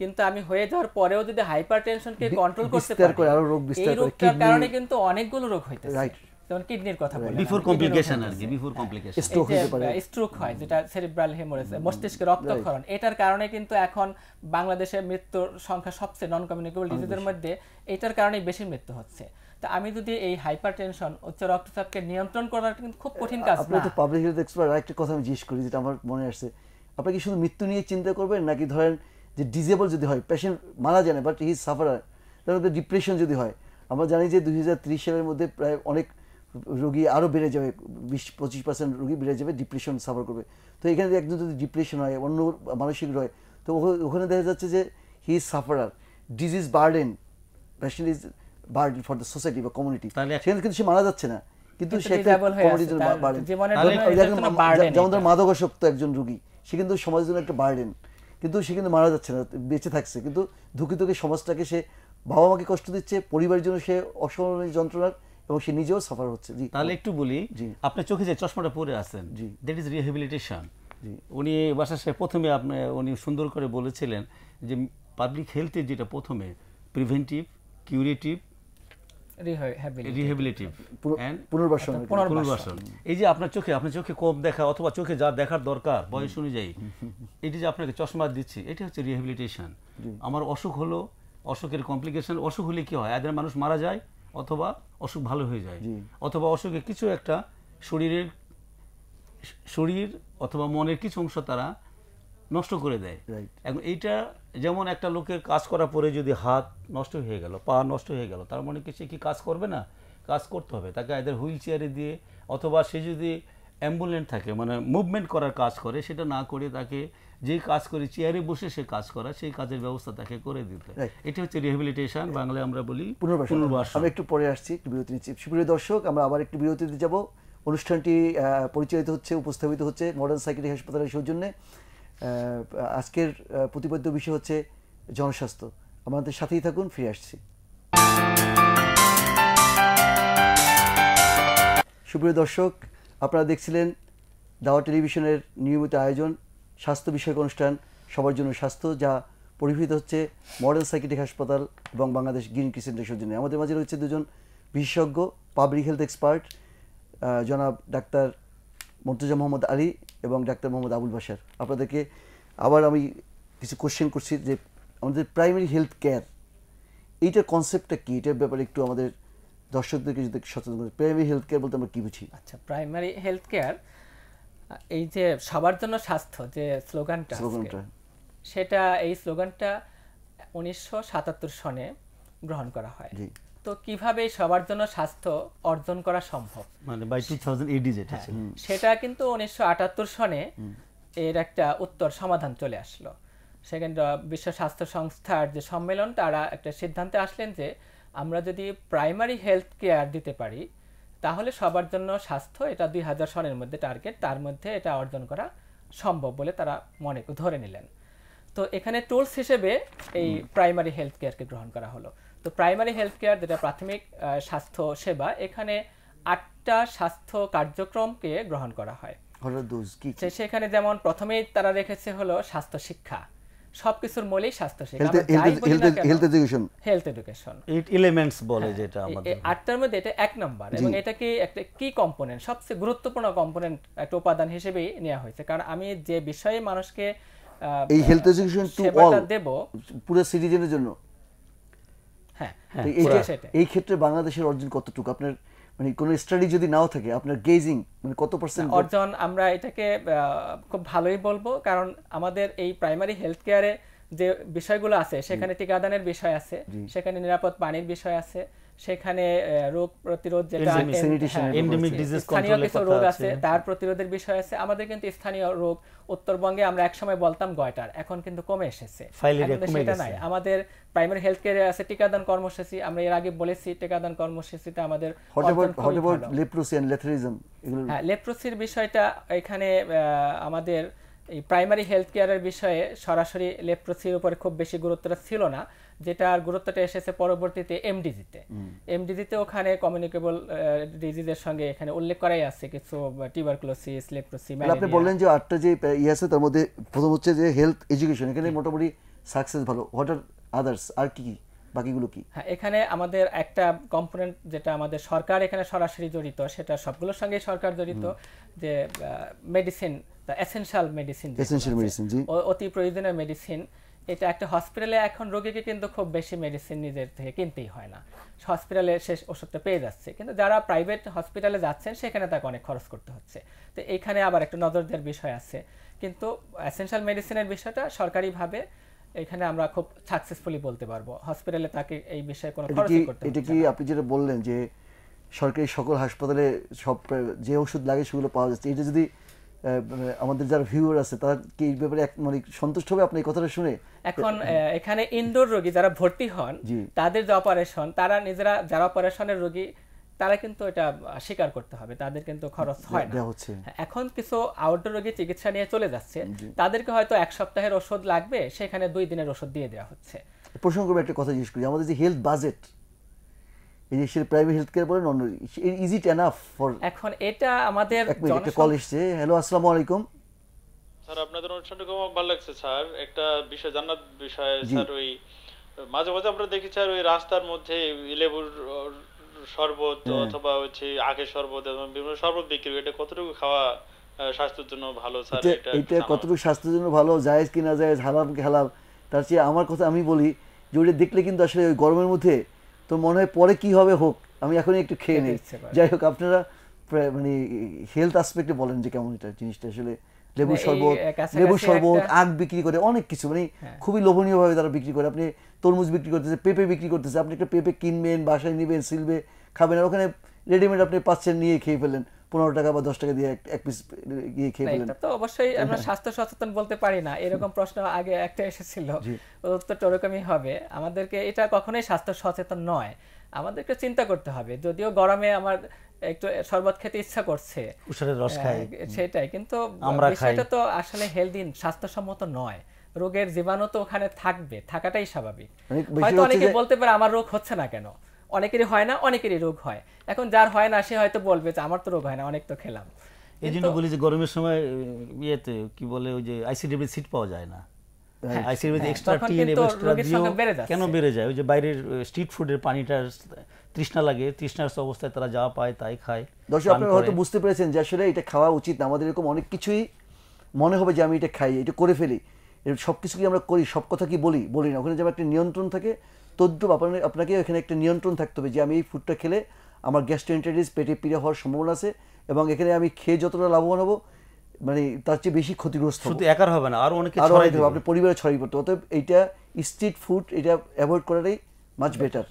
কিন্তু আমি হয়ে যাওয়ার পরেও যদি হাইপার টেনশনকে কন্ট্রোল করতে পারি আরো রোগ বিস্তার করে এই কারণে কিন্তু অনেকগুলো রোগ হইতেছে রাইট যেমন কিডনির কথা বলি বিফোর কমপ্লিকেশন আর কি বিফোর কমপ্লিকেশন স্ট্রোক হতে পারে স্ট্রোক হয় যেটা সেরিব্রাল হেমোরেজ মস্তিষ্কে রক্তক্ষরণ এটার কারণে কিন্তু এখন বাংলাদেশে মৃত্যুর সংখ্যা সবচেয়ে নন কমিউনিকেবল ডিজিজের মধ্যে এটার কারণে বেশি মৃত্যু হচ্ছে তা আমি যদি এই হাইপার টেনশন উচ্চ রক্তচাপকে নিয়ন্ত্রণ করাটা কিন্তু খুব কঠিন কাজ আপনি তো পাবলিক হেলথ এক্সপার্ট আরেকটা কথা আমি জিজ্ঞেস করি যেটা আমার মনে আসছে আপনি কি শুধু মৃত্যু নিয়ে চিন্তা করবেন নাকি ধরেন যে ডিজেবল যদি হয় পেশেন্ট মারা যায় না বাট হি সাফারার তাহলে ডিপ্রেশন যদি হয় আমরা জানি যে দুই সালের মধ্যে প্রায় অনেক রোগী আরও বেড়ে যাবে বিশ পঁচিশ পার্সেন্ট রোগী বেড়ে যাবে ডিপ্রেশন সাফার করবে তো এখানে একজন যদি ডিপ্রেশন হয় অন্য মানসিক রয় তো ওখানে দেখা যাচ্ছে যে he is sufferer disease burden patient is burden for the society বা কমিউনিটি সেখানে কিন্তু সে মারা যাচ্ছে না কিন্তু যেমন ধর মাদকাসক্ত একজন রোগী সে কিন্তু সমাজের জন্য একটা বার্ডেন কিন্তু সে কিন্তু মারা যাচ্ছে না বেঁচে থাকছে কিন্তু ধুকে ধুকে সমাজটাকে সে বাবা মাকে কষ্ট দিচ্ছে পরিবারের জন্য সে অসহনীয় যন্ত্রণার এবং সে নিজেও সাফার হচ্ছে জি তাহলে একটু বলি জি আপনার চোখে যে চশমাটা পরে আছেন জি দ্যাট ইজ রিহ্যাবিলিটেশন উনি বাসা সাহেব প্রথমে আপনি উনি সুন্দর করে বলেছিলেন যে পাবলিক হেলথের যেটা প্রথমে প্রিভেন্টিভ কিউরেটিভ এই যে আপনার চোখে আপনার চোখে কম দেখা অথবা চোখে যা দেখার দরকার বয়স অনুযায়ী এটি যে আপনাকে চশমা দিচ্ছি হচ্ছে আমার অসুখ হলো অসুখের কমপ্লিকেশন অসুখ হলে কি হয় এদের মানুষ মারা যায় অথবা অসুখ ভালো হয়ে যায় অথবা অসুখে কিছু একটা শরীরের শরীর অথবা মনের কিছু অংশ তারা নষ্ট করে দেয় এখন এইটা যেমন একটা লোকের কাজ করা পরে যদি হাত নষ্ট হয়ে গেল পা নষ্ট হয়ে গেল তার মনে কি সে কি কাজ করবে না কাজ করতে হবে তাকে আয়দার হুইল চেয়ারে দিয়ে অথবা সে যদি অ্যাম্বুলেন্স থাকে মানে মুভমেন্ট করার কাজ করে সেটা না করে তাকে যে কাজ করে চেয়ারে বসে সে কাজ করা সেই কাজের ব্যবস্থা তাকে করে দিতে এটা হচ্ছে রিহেবিলিটেশন বাংলায় আমরা বলি পুনর্বাস আমি একটু পরে আসছি একটু বিরতি নিচ্ছি সুপ্রিয় দর্শক আমরা আবার একটু বিরতিতে যাব অনুষ্ঠানটি পরিচালিত হচ্ছে উপস্থাপিত হচ্ছে মডার্ন সাইকেটিক হাসপাতালের সৌজন্যে আজকের প্রতিপাদ্য বিষয় হচ্ছে জনস্বাস্থ্য আমাদের সাথেই থাকুন ফিরে আসছি সুপ্রিয় দর্শক আপনারা দেখছিলেন দাওয়া টেলিভিশনের নিয়মিত আয়োজন স্বাস্থ্য বিষয়ক অনুষ্ঠান সবার জন্য স্বাস্থ্য যা পরিবেশিত হচ্ছে মডেল সাইকেটিক হাসপাতাল এবং বাংলাদেশ গ্রিন ক্রিসেন্টের সৌজন্যে আমাদের মাঝে রয়েছে দুজন বিশেষজ্ঞ পাবলিক হেলথ এক্সপার্ট জনাব ডাক্তার মর্তুজা মোহাম্মদ আলী এবং ডাক্তার মোহাম্মদ আবুল বাসার আপনাদেরকে আবার আমি কিছু কোশ্চেন করছি যে আমাদের প্রাইমারি হেলথ কেয়ার এইটার কনসেপ্টটা কী এটার ব্যাপারে একটু আমাদের দর্শকদেরকে যদি সচেতন করি প্রাইমারি হেলথ কেয়ার বলতে আমরা কী বুঝি আচ্ছা প্রাইমারি হেলথ কেয়ার এই যে সবার জন্য স্বাস্থ্য যে স্লোগানটা সেটা এই স্লোগানটা উনিশশো সনে গ্রহণ করা হয় তো কিভাবে সবার জন্য স্বাস্থ্য অর্জন করা সম্ভব মানে বাই 2080 যেটা হ্যাঁ, সেটা কিন্তু 1978 সনে এর একটা উত্তর সমাধান চলে আসলো সেখানে বিশ্ব স্বাস্থ্য সংস্থার যে সম্মেলন তারা একটা সিদ্ধান্তে আসলেন যে আমরা যদি প্রাইমারি হেলথ কেয়ার দিতে পারি তাহলে সবার জন্য স্বাস্থ্য এটা দুই হাজার সনের মধ্যে টার্গেট তার মধ্যে এটা অর্জন করা সম্ভব বলে তারা মনে ধরে নিলেন তো এখানে টুলস হিসেবে এই প্রাইমারি হেলথ কেয়ারকে গ্রহণ করা হলো তো প্রাইমারি হেলথ কেয়ার যেটা প্রাথমিক স্বাস্থ্য সেবা এখানে আটটা স্বাস্থ্য কার্যক্রমকে গ্রহণ করা হয় সেখানে যেমন প্রথমেই তারা রেখেছে হলো স্বাস্থ্য শিক্ষা সবকিছুর মূলই স্বাস্থ্য শিক্ষা health education health education eight elements বলে হ্যাঁ, যেটা আমাদের আটটার মধ্যে এটা এক নাম্বার এবং এটা কি একটা কি কম্পোনেন্ট সবচেয়ে গুরুত্বপূর্ণ কম্পোনেন্ট একটা উপাদান হিসেবেই নেওয়া হয়েছে কারণ আমি যে বিষয়ে মানুষকে এই হেলথ এডুকেশন টু অল দেব পুরো সিটিজেনের জন্য হ্যাঁ, হ্যাঁ, এই ক্ষেত্রে বাংলাদেশের অর্জন কতটুকু আপনার মানে কোন স্টাডি যদি নাও থাকে আপনার গেজিং মানে কত পার্সেন্ট অর্জন আমরা এটাকে খুব ভালোই বলবো কারণ আমাদের এই প্রাইমারি হেলথ কেয়ারে যে বিষয়গুলো আছে সেখানে টিকাদানের বিষয় আছে সেখানে নিরাপদ পানির বিষয় আছে সেখানে রোগ প্রতিরোধ যেটা হ্যাঁ, স্থানীয় কিছু রোগ আছে তার প্রতিরোধের বিষয় আছে আমাদের কিন্তু স্থানীয় রোগ উত্তরবঙ্গে আমরা একসময় বলতাম গয়টার এখন কিন্তু কমে এসেছে সেটা নাই আমাদের প্রাইমারি হেলথ কেয়ারে আছে টিকাদান কর্মসূচি আমরা এর আগে বলেছি টিকাদান কর্মসূচিতে আমাদের লেপ্রোসির হ্যাঁ, বিষয়টা এখানে আমাদের এই প্রাইমারি হেলথ কেয়ারের বিষয়ে সরাসরি লেপ্রোসির উপরে খুব বেশি গুরুত্বটা ছিল না যেটার গুরুত্বটা এসেছে পরবর্তীতে এমডিজিতে এমডিজিতে ওখানে কমিউনিকেবল ডিজিজের সঙ্গে এখানে উল্লেখ করাই আছে কিছু টিউবারকুলোসিস মানে লেপ্রোসি আপনি বললেন যে আটটা যে ই ইয়ে আছে তার মধ্যে প্রথম হচ্ছে যে হেলথ এডুকেশন এখানে মোটামুটি সাকসেস ভালো হোয়াট আর আদার্স আর কি কি বাকিগুলো কি হ্যাঁ এখানে আমাদের একটা কম্পোনেন্ট যেটা আমাদের সরকার এখানে সরাসরি জড়িত সেটা সবগুলোর সঙ্গে সরকার জড়িত যে medicine the essential medicine essential medicine অতি প্রয়োজনীয় মেডিসিন এটা একটা হসপিটালে এখন রোগীকে কিন্তু খুব বেশি মেডিসিন নিজের থেকে কিনতেই হয় না হসপিটালে শেষ ওষুধটা পেয়ে যাচ্ছে কিন্তু যারা প্রাইভেট হসপিটালে যাচ্ছেন সেখানে তাকে অনেক খরচ করতে হচ্ছে তো এইখানে আবার একটা নজর দেওয়ার বিষয় আছে কিন্তু অ্যাসেন্সিয়াল মেডিসিনের বিষয়টা সরকারিভাবে এখানে আমরা খুব সাকসেসফুলি বলতে পারবো হসপিটালে তাকে এই বিষয়ে কোনো খরচ করতে এটা কি আপনি যেটা বললেন যে সরকারি সকল হাসপাতালে সব যে ওষুধ লাগে সেগুলো পাওয়া যাচ্ছে এটা যদি আমাদের যারা ভিউয়ার আছে তারা কি এই ব্যাপারে মানে সন্তুষ্ট হবে আপনি এই কথাটা শুনে এখন এখানে ইনডোর রোগী যারা ভর্তি হন তাদের যে অপারেশন তারা নিজেরা যারা অপারেশনের রোগী তারা কিন্তু এটা স্বীকার করতে হবে তাদের কিন্তু খরচ হয় না হ্যাঁ, এখন কিছু আউটডোর রোগী চিকিৎসা নিয়ে চলে যাচ্ছে তাদেরকে হয়তো এক সপ্তাহের ওষুধ লাগবে সেখানে দুই দিনের ওষুধ দিয়ে দেওয়া হচ্ছে প্রসঙ্গে একটা কথা জিজ্ঞেস করি আমাদের যে health budget private health care বলেন ইজ ইট এনাফ ফর এখন এটা আমাদের একটা কল হ্যালো আসসালামু আলাইকুম স্যার আপনাদের অনুষ্ঠানটা খুব ভালো লাগছে স্যার একটা বিষয় স্যার ওই মাঝে মাঝে আমরা দেখি স্যার ওই রাস্তার মধ্যে লেবুর শরবত হ্যাঁ। অথবা হচ্ছে আখের শরবত বিভিন্ন শরবত বিক্রি এটা কতটুকু খাওয়া স্বাস্থ্যের জন্য ভালো স্যার এটা এটা কতটুকু স্বাস্থ্যের জন্য ভালো জায়েজ কিনা জায়েজ হালাল কি হালাল তার চেয়ে আমার কথা আমি বলি যে ওটা দেখলে কিন্তু আসলে ওই গরমের মধ্যে তো মনে হয় পরে কি হবে হোক আমি এখনই একটু খেয়ে নিই যাই হোক আপনারা মানে হেলথ আসপেক্টে বলেন যে কেমন এটা জিনিসটা আসলে লেবু শরবত লেবু শরবত আখ বিক্রি করে অনেক কিছু মানে হ্যাঁ। খুবই লোভনীয়ভাবে তারা বিক্রি করে আপনি তরমুজ বিক্রি করতেছে পেঁপে বিক্রি করতেছে আপনি একটা পেঁপে কিনবেন বাসায় নেবেন সিলবে খাবেন আর ওখানে রেডিমেড আপনি পাচ্ছেন নিয়ে খেয়ে ফেলেন পনেরো টাকা বা দশ টাকা দিয়ে এক পিস গিয়ে খেয়ে ফেলেন তো অবশ্যই আমরা স্বাস্থ্য সচেতন বলতে পারি না এরকম প্রশ্ন আগে একটা এসেছিল তো ওরকমই হবে আমাদেরকে এটা কখনোই স্বাস্থ্য সচেতন নয় আমাদেরকে চিন্তা করতে হবে যদিও গরমে আমার একটু শরবত খেতে ইচ্ছা করছে রস হ্যাঁ, সেটাই কিন্তু বিষয়টা তো আসলে হেলদি স্বাস্থ্যসম্মত নয় রোগের জীবাণু তো ওখানে থাকবে থাকাটাই স্বাভাবিক হয়তো অনেকে বলতে পারে আমার রোগ হচ্ছে না কেন অনেকেরই হয় না অনেকেরই রোগ হয় এখন যার হয় না সে হয়তো বলবে যে আমার তো রোগ হয় না অনেক তো খেলাম এই জন্য বলি যে গরমের সময় ইয়েতে কি বলে ওই যে আইসিডিবির সিট পাওয়া যায় না আইসিডিবির এক্সট্রা টিন এবং এক্সট্রা দিও কেন বেড়ে যায় ওই যে বাইরের স্ট্রিট ফুডের পানিটা তৃষ্ণা লাগে তৃষ্ণার অবস্থায় তারা যা পায় তাই খায় দর্শক আপনারা হয়তো বুঝতে পেরেছেন যে আসলে এটা খাওয়া উচিত না আমাদের এরকম অনেক কিছুই মনে হবে যে আমি এটা খাই এটা করে ফেলি সব কিছু কি আমরা করি সব কথা কি বলি বলি না ওখানে যেমন একটা নিয়ন্ত্রণ থাকে তদ্যুপ আপনার আপনাকে এখানে একটা নিয়ন্ত্রণ থাকতে হবে যে আমি এই ফুডটা খেলে আমার গ্যাস্ট্রোএন্টারিটিস পেটে পিড়ে হওয়ার সম্ভাবনা আছে এবং এখানে আমি খেয়ে যতটা লাভবান হবো মানে তার চেয়ে বেশি ক্ষতিগ্রস্ত শুধু একার হবে না আরও অনেক আরও অনেক আপনি পরিবারে ছড়িয়ে পড়তে অতএব এইটা স্ট্রিট ফুড এটা অ্যাভয়েড করাটাই মাছ বেটার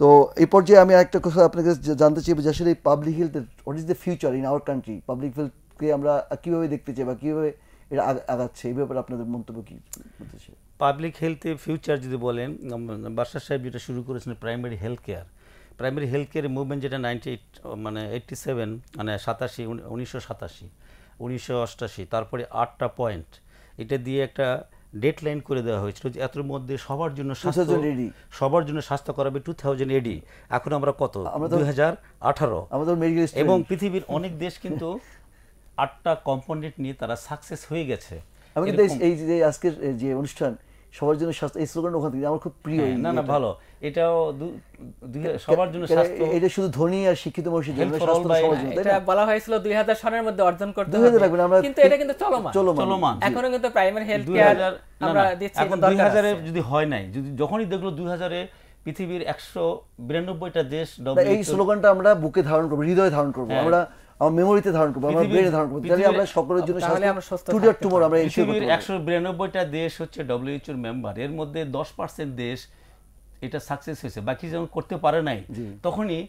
তো এই পর্যায়ে আমি একটা কথা আপনাকে জানতে চাই যে আসলে public health what is the future in our country public হেলথকে আমরা কীভাবে দেখতে চাই বা কীভাবে এটা আগাচ্ছে এই ব্যাপারে আপনাদের মন্তব্য কী বলতে চাই পাবলিক হেলথে ফিউচার যদি বলেন বাসার সাহেব যেটা শুরু করেছেন primary health care primary health care movement যেটা নাইনটি এইট মানে এইটটি সেভেন মানে সাতাশি উনিশশো সাতাশি উনিশশো অষ্টাশি তারপরে আটটা পয়েন্ট এটা দিয়ে একটা ডেট লাইন করে দেওয়া হয়েছিল যে এতর মধ্যে সবার জন্য সবার জন্য স্বাস্থ্য করাবে টু থাউজেন্ড এডি এখন আমরা কত দুই হাজার আঠারো এবং পৃথিবীর অনেক দেশ কিন্তু আটটা কম্পোনেন্ট নিয়ে তারা সাকসেস হয়ে গেছে আমি এই যে আজকের যে অনুষ্ঠান সবার জন্য স্বাস্থ্য এই স্লোগান ওখান থেকে আমার খুব প্রিয় হ্যাঁ, না না ভালো এটাও সবার জন্য স্বাস্থ্য এটা শুধু ধনী আর শিক্ষিত মানুষের জন্য স্বাস্থ্য এটা বলা হয়েছিল দুই হাজার সনের মধ্যে অর্জন করতে হবে আমরা কিন্তু এটা কিন্তু চলমান চলমান এখনো কিন্তু প্রাইমারি হেলথ কেয়ার আমরা দিচ্ছি এখন 2000 এ যদি হয় নাই যদি যখনই দেখলো দুই হাজারে পৃথিবীর একশো বিরানব্বইটা দেশ এই স্লোগানটা আমরা বুকে ধারণ করবো হৃদয়ে ধারণ করবো হ্যাঁ। আমরা আমার মেমোরিতে ধারণ করবো আমার ব্রেনে ধারণ করবো তাহলে আমরা সকলের জন্য টুমোর আমরা একশো বিরানব্বইটা দেশ হচ্ছে ডব্লিউএইচওর মেম্বার এর মধ্যে দশ পার্সেন্ট দেশ এটা সাকসেস হয়েছে বাকি করতে পারে নাই তখনই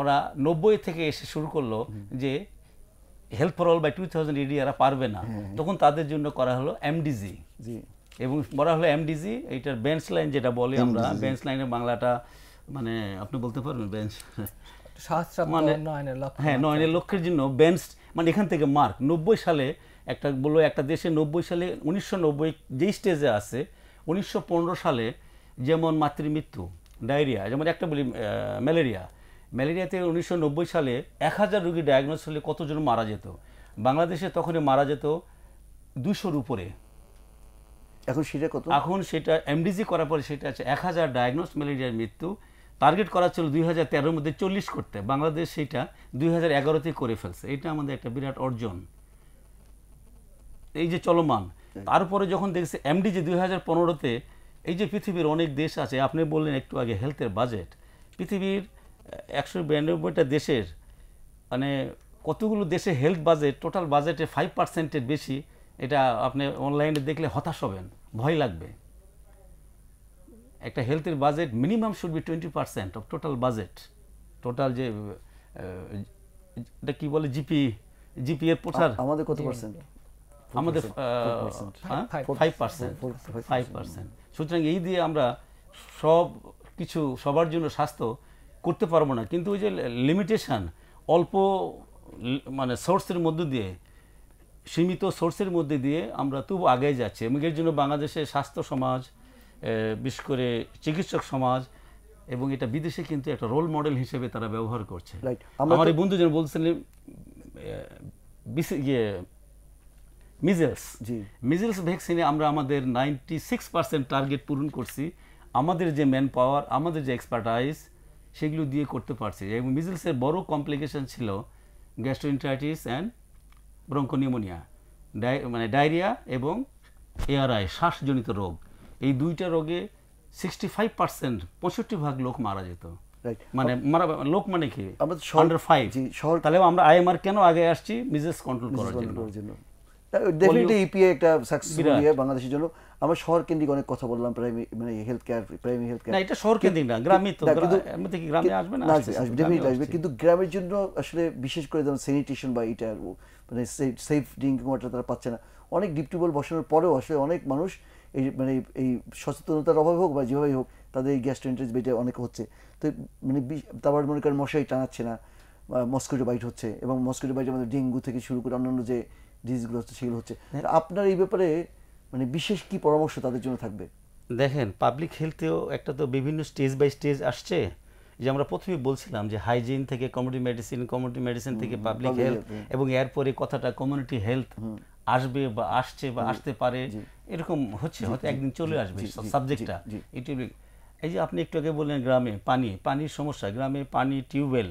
ওরা নব্বই থেকে এসে শুরু করলো যে health for all by two thousand এরা পারবে না হ্যাঁ, হ্যাঁ। তখন তাদের জন্য করা হলো এমডিজি এবং বলা হলো এমডিজি এইটার বেঞ্চ লাইন যেটা বলি আমরা বেঞ্চ লাইনের বাংলাটা মানে আপনি বলতে পারবেন বেঞ্চ মানে- হ্যাঁ নয়নের লক্ষ্যের জন্য বেঞ্চ মানে এখান থেকে মার্ক নব্বই সালে একটা বললো একটা দেশে নব্বই সালে উনিশশো নব্বই যেই স্টেজে আছে উনিশশো সালে যেমন মাতৃমৃত্যু ডায়রিয়া যেমন একটা বলি ম্যালেরিয়া ম্যালেরিয়াতে উনিশশো সালে এক হাজার রুগী ডায়াগনোস হলে কতজন মারা যেত বাংলাদেশে তখনই মারা যেত দুশোর উপরে এখন সেটা কত এখন সেটা এমডিজি করার পরে সেটা আছে এক হাজার ডায়াগনোস ম্যালেরিয়ার মৃত্যু টার্গেট করা ছিল দুই হাজার তেরোর মধ্যে চল্লিশ করতে বাংলাদেশ সেটা দুই হাজার এগারোতে করে ফেলছে এটা আমাদের একটা বিরাট অর্জন এই যে চলমান তারপরে যখন দেখছে এমডি যে দুই হাজার পনেরোতে এই যে পৃথিবীর অনেক দেশ আছে আপনি বললেন একটু আগে হেলথের বাজেট পৃথিবীর একশো বিরানব্বইটা দেশের মানে কতগুলো দেশে হেলথ বাজেট টোটাল বাজেটে ফাইভ পার্সেন্টের বেশি এটা আপনি অনলাইনে দেখলে হতাশ হবেন ভয় লাগবে একটা হেলথের budget minimum should be twenty percent of total budget total যে এটা কি বলে জিপি জিপি এর আমাদের কত পার্সেন্ট আমাদের ফাইভ পার্সেন্ট ফাইভ পার্সেন্ট সুতরাং এই দিয়ে আমরা সব কিছু সবার জন্য স্বাস্থ্য করতে পারবো না কিন্তু ওই যে লিমিটেশান অল্প মানে সোর্সের মধ্য দিয়ে সীমিত সোর্সের মধ্যে দিয়ে আমরা তবু আগে যাচ্ছি এবং এর জন্য বাংলাদেশের স্বাস্থ্য সমাজ বিশেষ করে চিকিৎসক সমাজ এবং এটা বিদেশে কিন্তু একটা রোল মডেল হিসেবে তারা ব্যবহার করছে আমার এই বন্ধু যেন বলছিলেন ইয়ে মিজেলস মিজেলস ভ্যাকসিনে আমরা আমাদের নাইনটি সিক্স পার্সেন্ট টার্গেট পূরণ করছি আমাদের যে ম্যান পাওয়ার আমাদের যে এক্সপার্টাইজ সেগুলো দিয়ে করতে পারছি এবং মিজেলসের বড় কমপ্লিকেশন ছিল গ্যাস্ট্রোইন্টাইটিস অ্যান্ড ব্রঙ্কোনিউমোনিয়া ডাই মানে ডায়রিয়া এবং এআরআই শ্বাসজনিত রোগ এই দুইটা রোগে সিক্সটি ফাইভ পার্সেন্ট পঁয়ষট্টি ভাগ লোক মারা যেত মানে মারা লোক মানে কি শহর তাহলে আমরা আইএমআর কেন আগে আসছি মিজেস কন্ট্রোল করার জন্য ডেফিনেটলি ইপিএ e একটা সাকসেসফুল ইয়ার বাংলাদেশের জন্য আমরা শহর কেন্দ্রিক অনেক কথা বললাম প্রাইমারি মানে health care primary health care না এটা শহর কেন্দ্রিক না গ্রামে তো গ্রামে গ্রামে আসবে না আসবে ডেফিনেটলি আসবে কিন্তু গ্রামের জন্য আসলে বিশেষ করে যেমন স্যানিটেশন বা এটা মানে সেফ ড্রিঙ্কিং ওয়াটার তারা পাচ্ছে না অনেক ডিপটিবল বসানোর পরেও আসলে অনেক মানুষ এই মানে এই সচেতনতার অভাব হোক বা যেভাবেই হোক তাদের এই গ্যাস্ট্রেন্ট্রেস বেটে অনেক হচ্ছে তো মানে তারপর মনে করেন মশাই টানাচ্ছে না মস্কিটো বাইট হচ্ছে এবং মস্কিটো বাইট আমাদের ডেঙ্গু থেকে শুরু করে অন্যান্য যে ডিজিজগুলো হচ্ছে সেগুলো হচ্ছে হ্যাঁ। আপনার এই ব্যাপারে মানে বিশেষ কি পরামর্শ তাদের জন্য থাকবে দেখেন পাবলিক হেলথেও একটা তো বিভিন্ন স্টেজ বাই স্টেজ আসছে যে আমরা প্রথমে বলছিলাম যে হাইজিন থেকে কমিউনিটি মেডিসিন কমিউনিটি মেডিসিন থেকে পাবলিক হেলথ এবং এরপরে কথাটা কমিউনিটি হেলথ আসবে বা আসছে বা আসতে পারে এরকম হচ্ছে হয়তো একদিন চলে আসবে সাবজেক্টটা এটি এই যে আপনি একটু আগে বললেন গ্রামে পানি পানির সমস্যা গ্রামে পানি টিউবওয়েল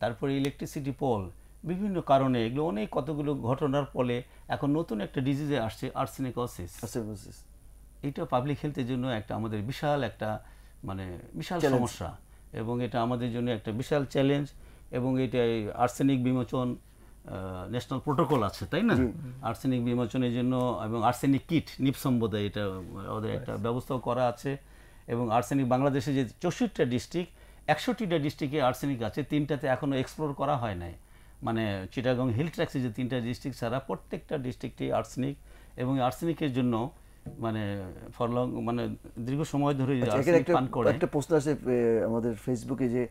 তারপরে ইলেকট্রিসিটি পোল বিভিন্ন কারণে এগুলো অনেক কতগুলো ঘটনার ফলে এখন নতুন একটা ডিজিজে আসছে অসিস এটা পাবলিক হেলথের জন্য একটা আমাদের বিশাল একটা মানে বিশাল সমস্যা এবং এটা আমাদের জন্য একটা বিশাল চ্যালেঞ্জ এবং এটা আর্সেনিক বিমোচন ন্যাশনাল প্রোটোকল আছে তাই না আর্সেনিক বিমোচনের জন্য এবং আর্সেনিক কিট নিপসম বোধহয় এটা ওদের একটা ব্যবস্থাও করা আছে এবং আর্সেনিক বাংলাদেশে যে চৌষট্টিটা ডিস্ট্রিক্ট একষট্টিটা ডিস্ট্রিক্টে আর্সেনিক আছে তিনটাতে এখনও এক্সপ্লোর করা হয় নাই মানে চিটাগং হিল ট্র্যাক্সে যে তিনটা ডিস্ট্রিক্ট ছাড়া প্রত্যেকটা ডিস্ট্রিক্টে আর্সেনিক এবং আর্সেনিকের জন্য মানে ফর লং মানে দীর্ঘ সময় ধরে আচ্ছা, একটা প্রশ্ন আছে আমাদের ফেসবুকে যে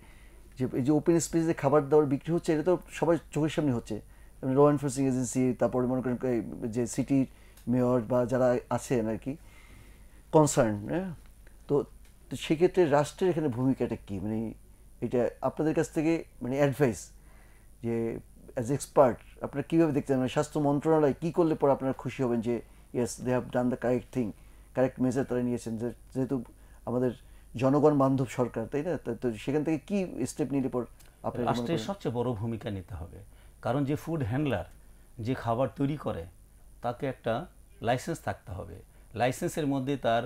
যে এই যে ওপেন স্পেসে খাবার দাবার বিক্রি হচ্ছে এটা তো সবাই চোখের সামনে হচ্ছে ল এনফোর্সিং এজেন্সি তারপর মনে করেন যে সিটির মেয়র বা যারা আছেন আর কি কনসার্ন হ্যাঁ তো সেক্ষেত্রে রাষ্ট্রের এখানে ভূমিকাটা কী মানে এটা আপনাদের কাছ থেকে মানে অ্যাডভাইস যে অ্যাজ এক্সপার্ট আপনারা কীভাবে দেখতে মানে স্বাস্থ্য মন্ত্রণালয় কী করলে পরে আপনারা খুশি হবেন যে yes they have done the correct thing correct measure তারা নিয়েছেন যেহেতু আমাদের জনগণ বান্ধব সরকার তাই না তো সেখান থেকে কি স্টেপ নিলে পর আপনার রাষ্ট্রের সবচেয়ে বড় ভূমিকা নিতে হবে কারণ যে ফুড হ্যান্ডলার যে খাবার তৈরি করে তাকে একটা লাইসেন্স থাকতে হবে লাইসেন্সের মধ্যে তার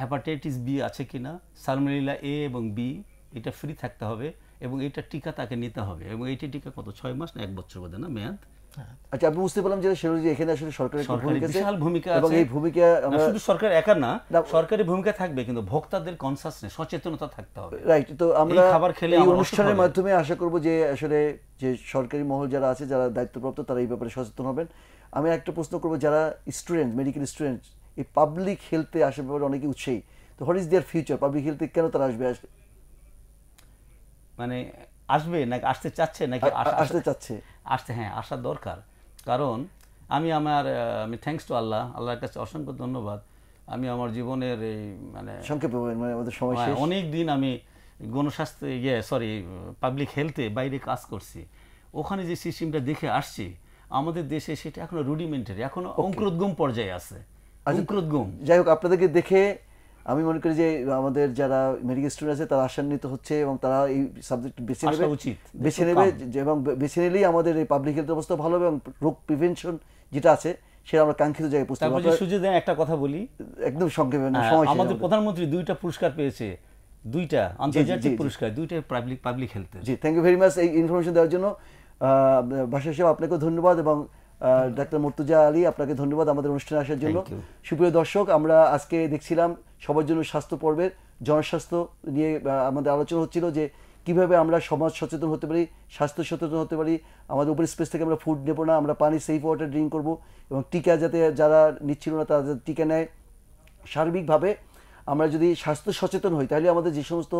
হ্যাপাটাইটিস বি আছে কি না সালমেরিলা এ এবং বি এটা ফ্রি থাকতে হবে এবং এটা টিকা তাকে নিতে হবে এবং এইটা টিকা কত ছয় মাস না এক বছর বোধ না মেয়াদ হ্যাঁ। আচ্ছা আমি বুঝতে পারলাম সেরোজি এখানে আসলে সরকারের বিশাল ভূমিকা এবং এই ভূমিকা আমরা শুধু সরকার একা না সরকারি ভূমিকা থাকবে কিন্তু ভোক্তাদের সচেতনতা থাকতে হবে রাইট তো আমরা খাবার খেলে এই অনুষ্ঠানের মাধ্যমে আশা করব যে আসলে যে সরকারি মহল যারা আছে যারা দায়িত্বপ্রাপ্ত তারা এই ব্যাপারে সচেতন হবেন আমি একটা প্রশ্ন করব যারা স্টুডেন্ট মেডিকেল স্টুডেন্ট এই পাবলিক হেলথে আসার ব্যাপারে অনেকে উৎসাহী তো what is their future public হেলথে কেন তারা আসবে আসবে মানে আসবে নাকি আসতে চাচ্ছে নাকি আসতে চাচ্ছে আসতে হ্যাঁ আসা দরকার কারণ আমি আমার আমি থ্যাংকস টু আল্লাহ আল্লাহর কাছে অসংখ্য ধন্যবাদ আমি আমার জীবনের এই মানে সংক্ষেপে মানে হ্যাঁ, অনেক দিন আমি গণস্বাস্থ্য ইয়ে সরি পাবলিক হেলথে বাইরে কাজ করছি ওখানে যে সিস্টেমটা দেখে আসছি আমাদের দেশে সেটা এখনো রুডিমেন্টারি এখনো অঙ্কুরোদ্গম পর্যায়ে আছে আচ্ছা, অঙ্কুরোদ্গম যাই হোক আপনাদেরকে দেখে আমি মনে করি যে আমাদের যারা মেডিকেল স্টুডেন্ট আছে তারা আশান্বিত হচ্ছে এবং তারা এই সাবজেক্ট বেছে নেবে উচিত বেছে নেবে এবং বেছে নিলেই আমাদের এই পাবলিক হেলথ অবস্থা ভালো এবং রোগ প্রিভেনশন যেটা আছে সেটা আমরা কাঙ্ক্ষিত জায়গায় পৌঁছতে পারবো সুযোগ দেন একটা কথা বলি একদম সংক্ষেপে মানে হ্যাঁ, সময় আমাদের প্রধানমন্ত্রী দুইটা পুরস্কার পেয়েছে দুইটা আন্তর্জাতিক পুরস্কার দুইটা পাবলিক পাবলিক হেলথ জি থ্যাংক ইউ ভেরি মাচ এই ইনফরমেশন দেওয়ার জন্য বাসা সাহেব আপনাকেও ধন্যবাদ এবং ডাক্তার মর্তুজা আলী আপনাকে ধন্যবাদ আমাদের অনুষ্ঠানে আসার জন্য সুপ্রিয় দর্শক আমরা আজকে দেখছিলাম সবার জন্য স্বাস্থ্য পর্বের জনস্বাস্থ্য নিয়ে আমাদের আলোচনা হচ্ছিল যে কিভাবে আমরা সমাজ সচেতন হতে পারি স্বাস্থ্য সচেতন হতে পারি আমাদের উপরে স্পেস থেকে আমরা ফুড নেবো না আমরা পানি সেফ ওয়াটার ড্রিঙ্ক করবো এবং টিকা যাতে যারা নিচ্ছিল না তারা টিকা নেয় সার্বিকভাবে আমরা যদি স্বাস্থ্য সচেতন হই তাহলে আমাদের যে সমস্ত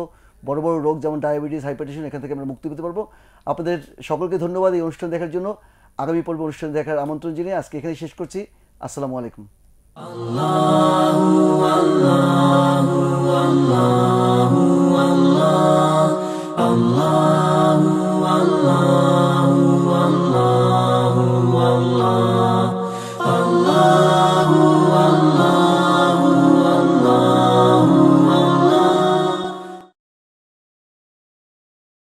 বড় বড় রোগ যেমন ডায়াবেটিস হাইপারটেশন এখান থেকে আমরা মুক্তি পেতে পারবো আপনাদের সকলকে ধন্যবাদ এই অনুষ্ঠান দেখার জন্য আগামী পর্ব অনুষ্ঠান দেখার আমন্ত্রণ জানিয়ে আজকে এখানে শেষ করছি আসসালামু আলাইকুম Allah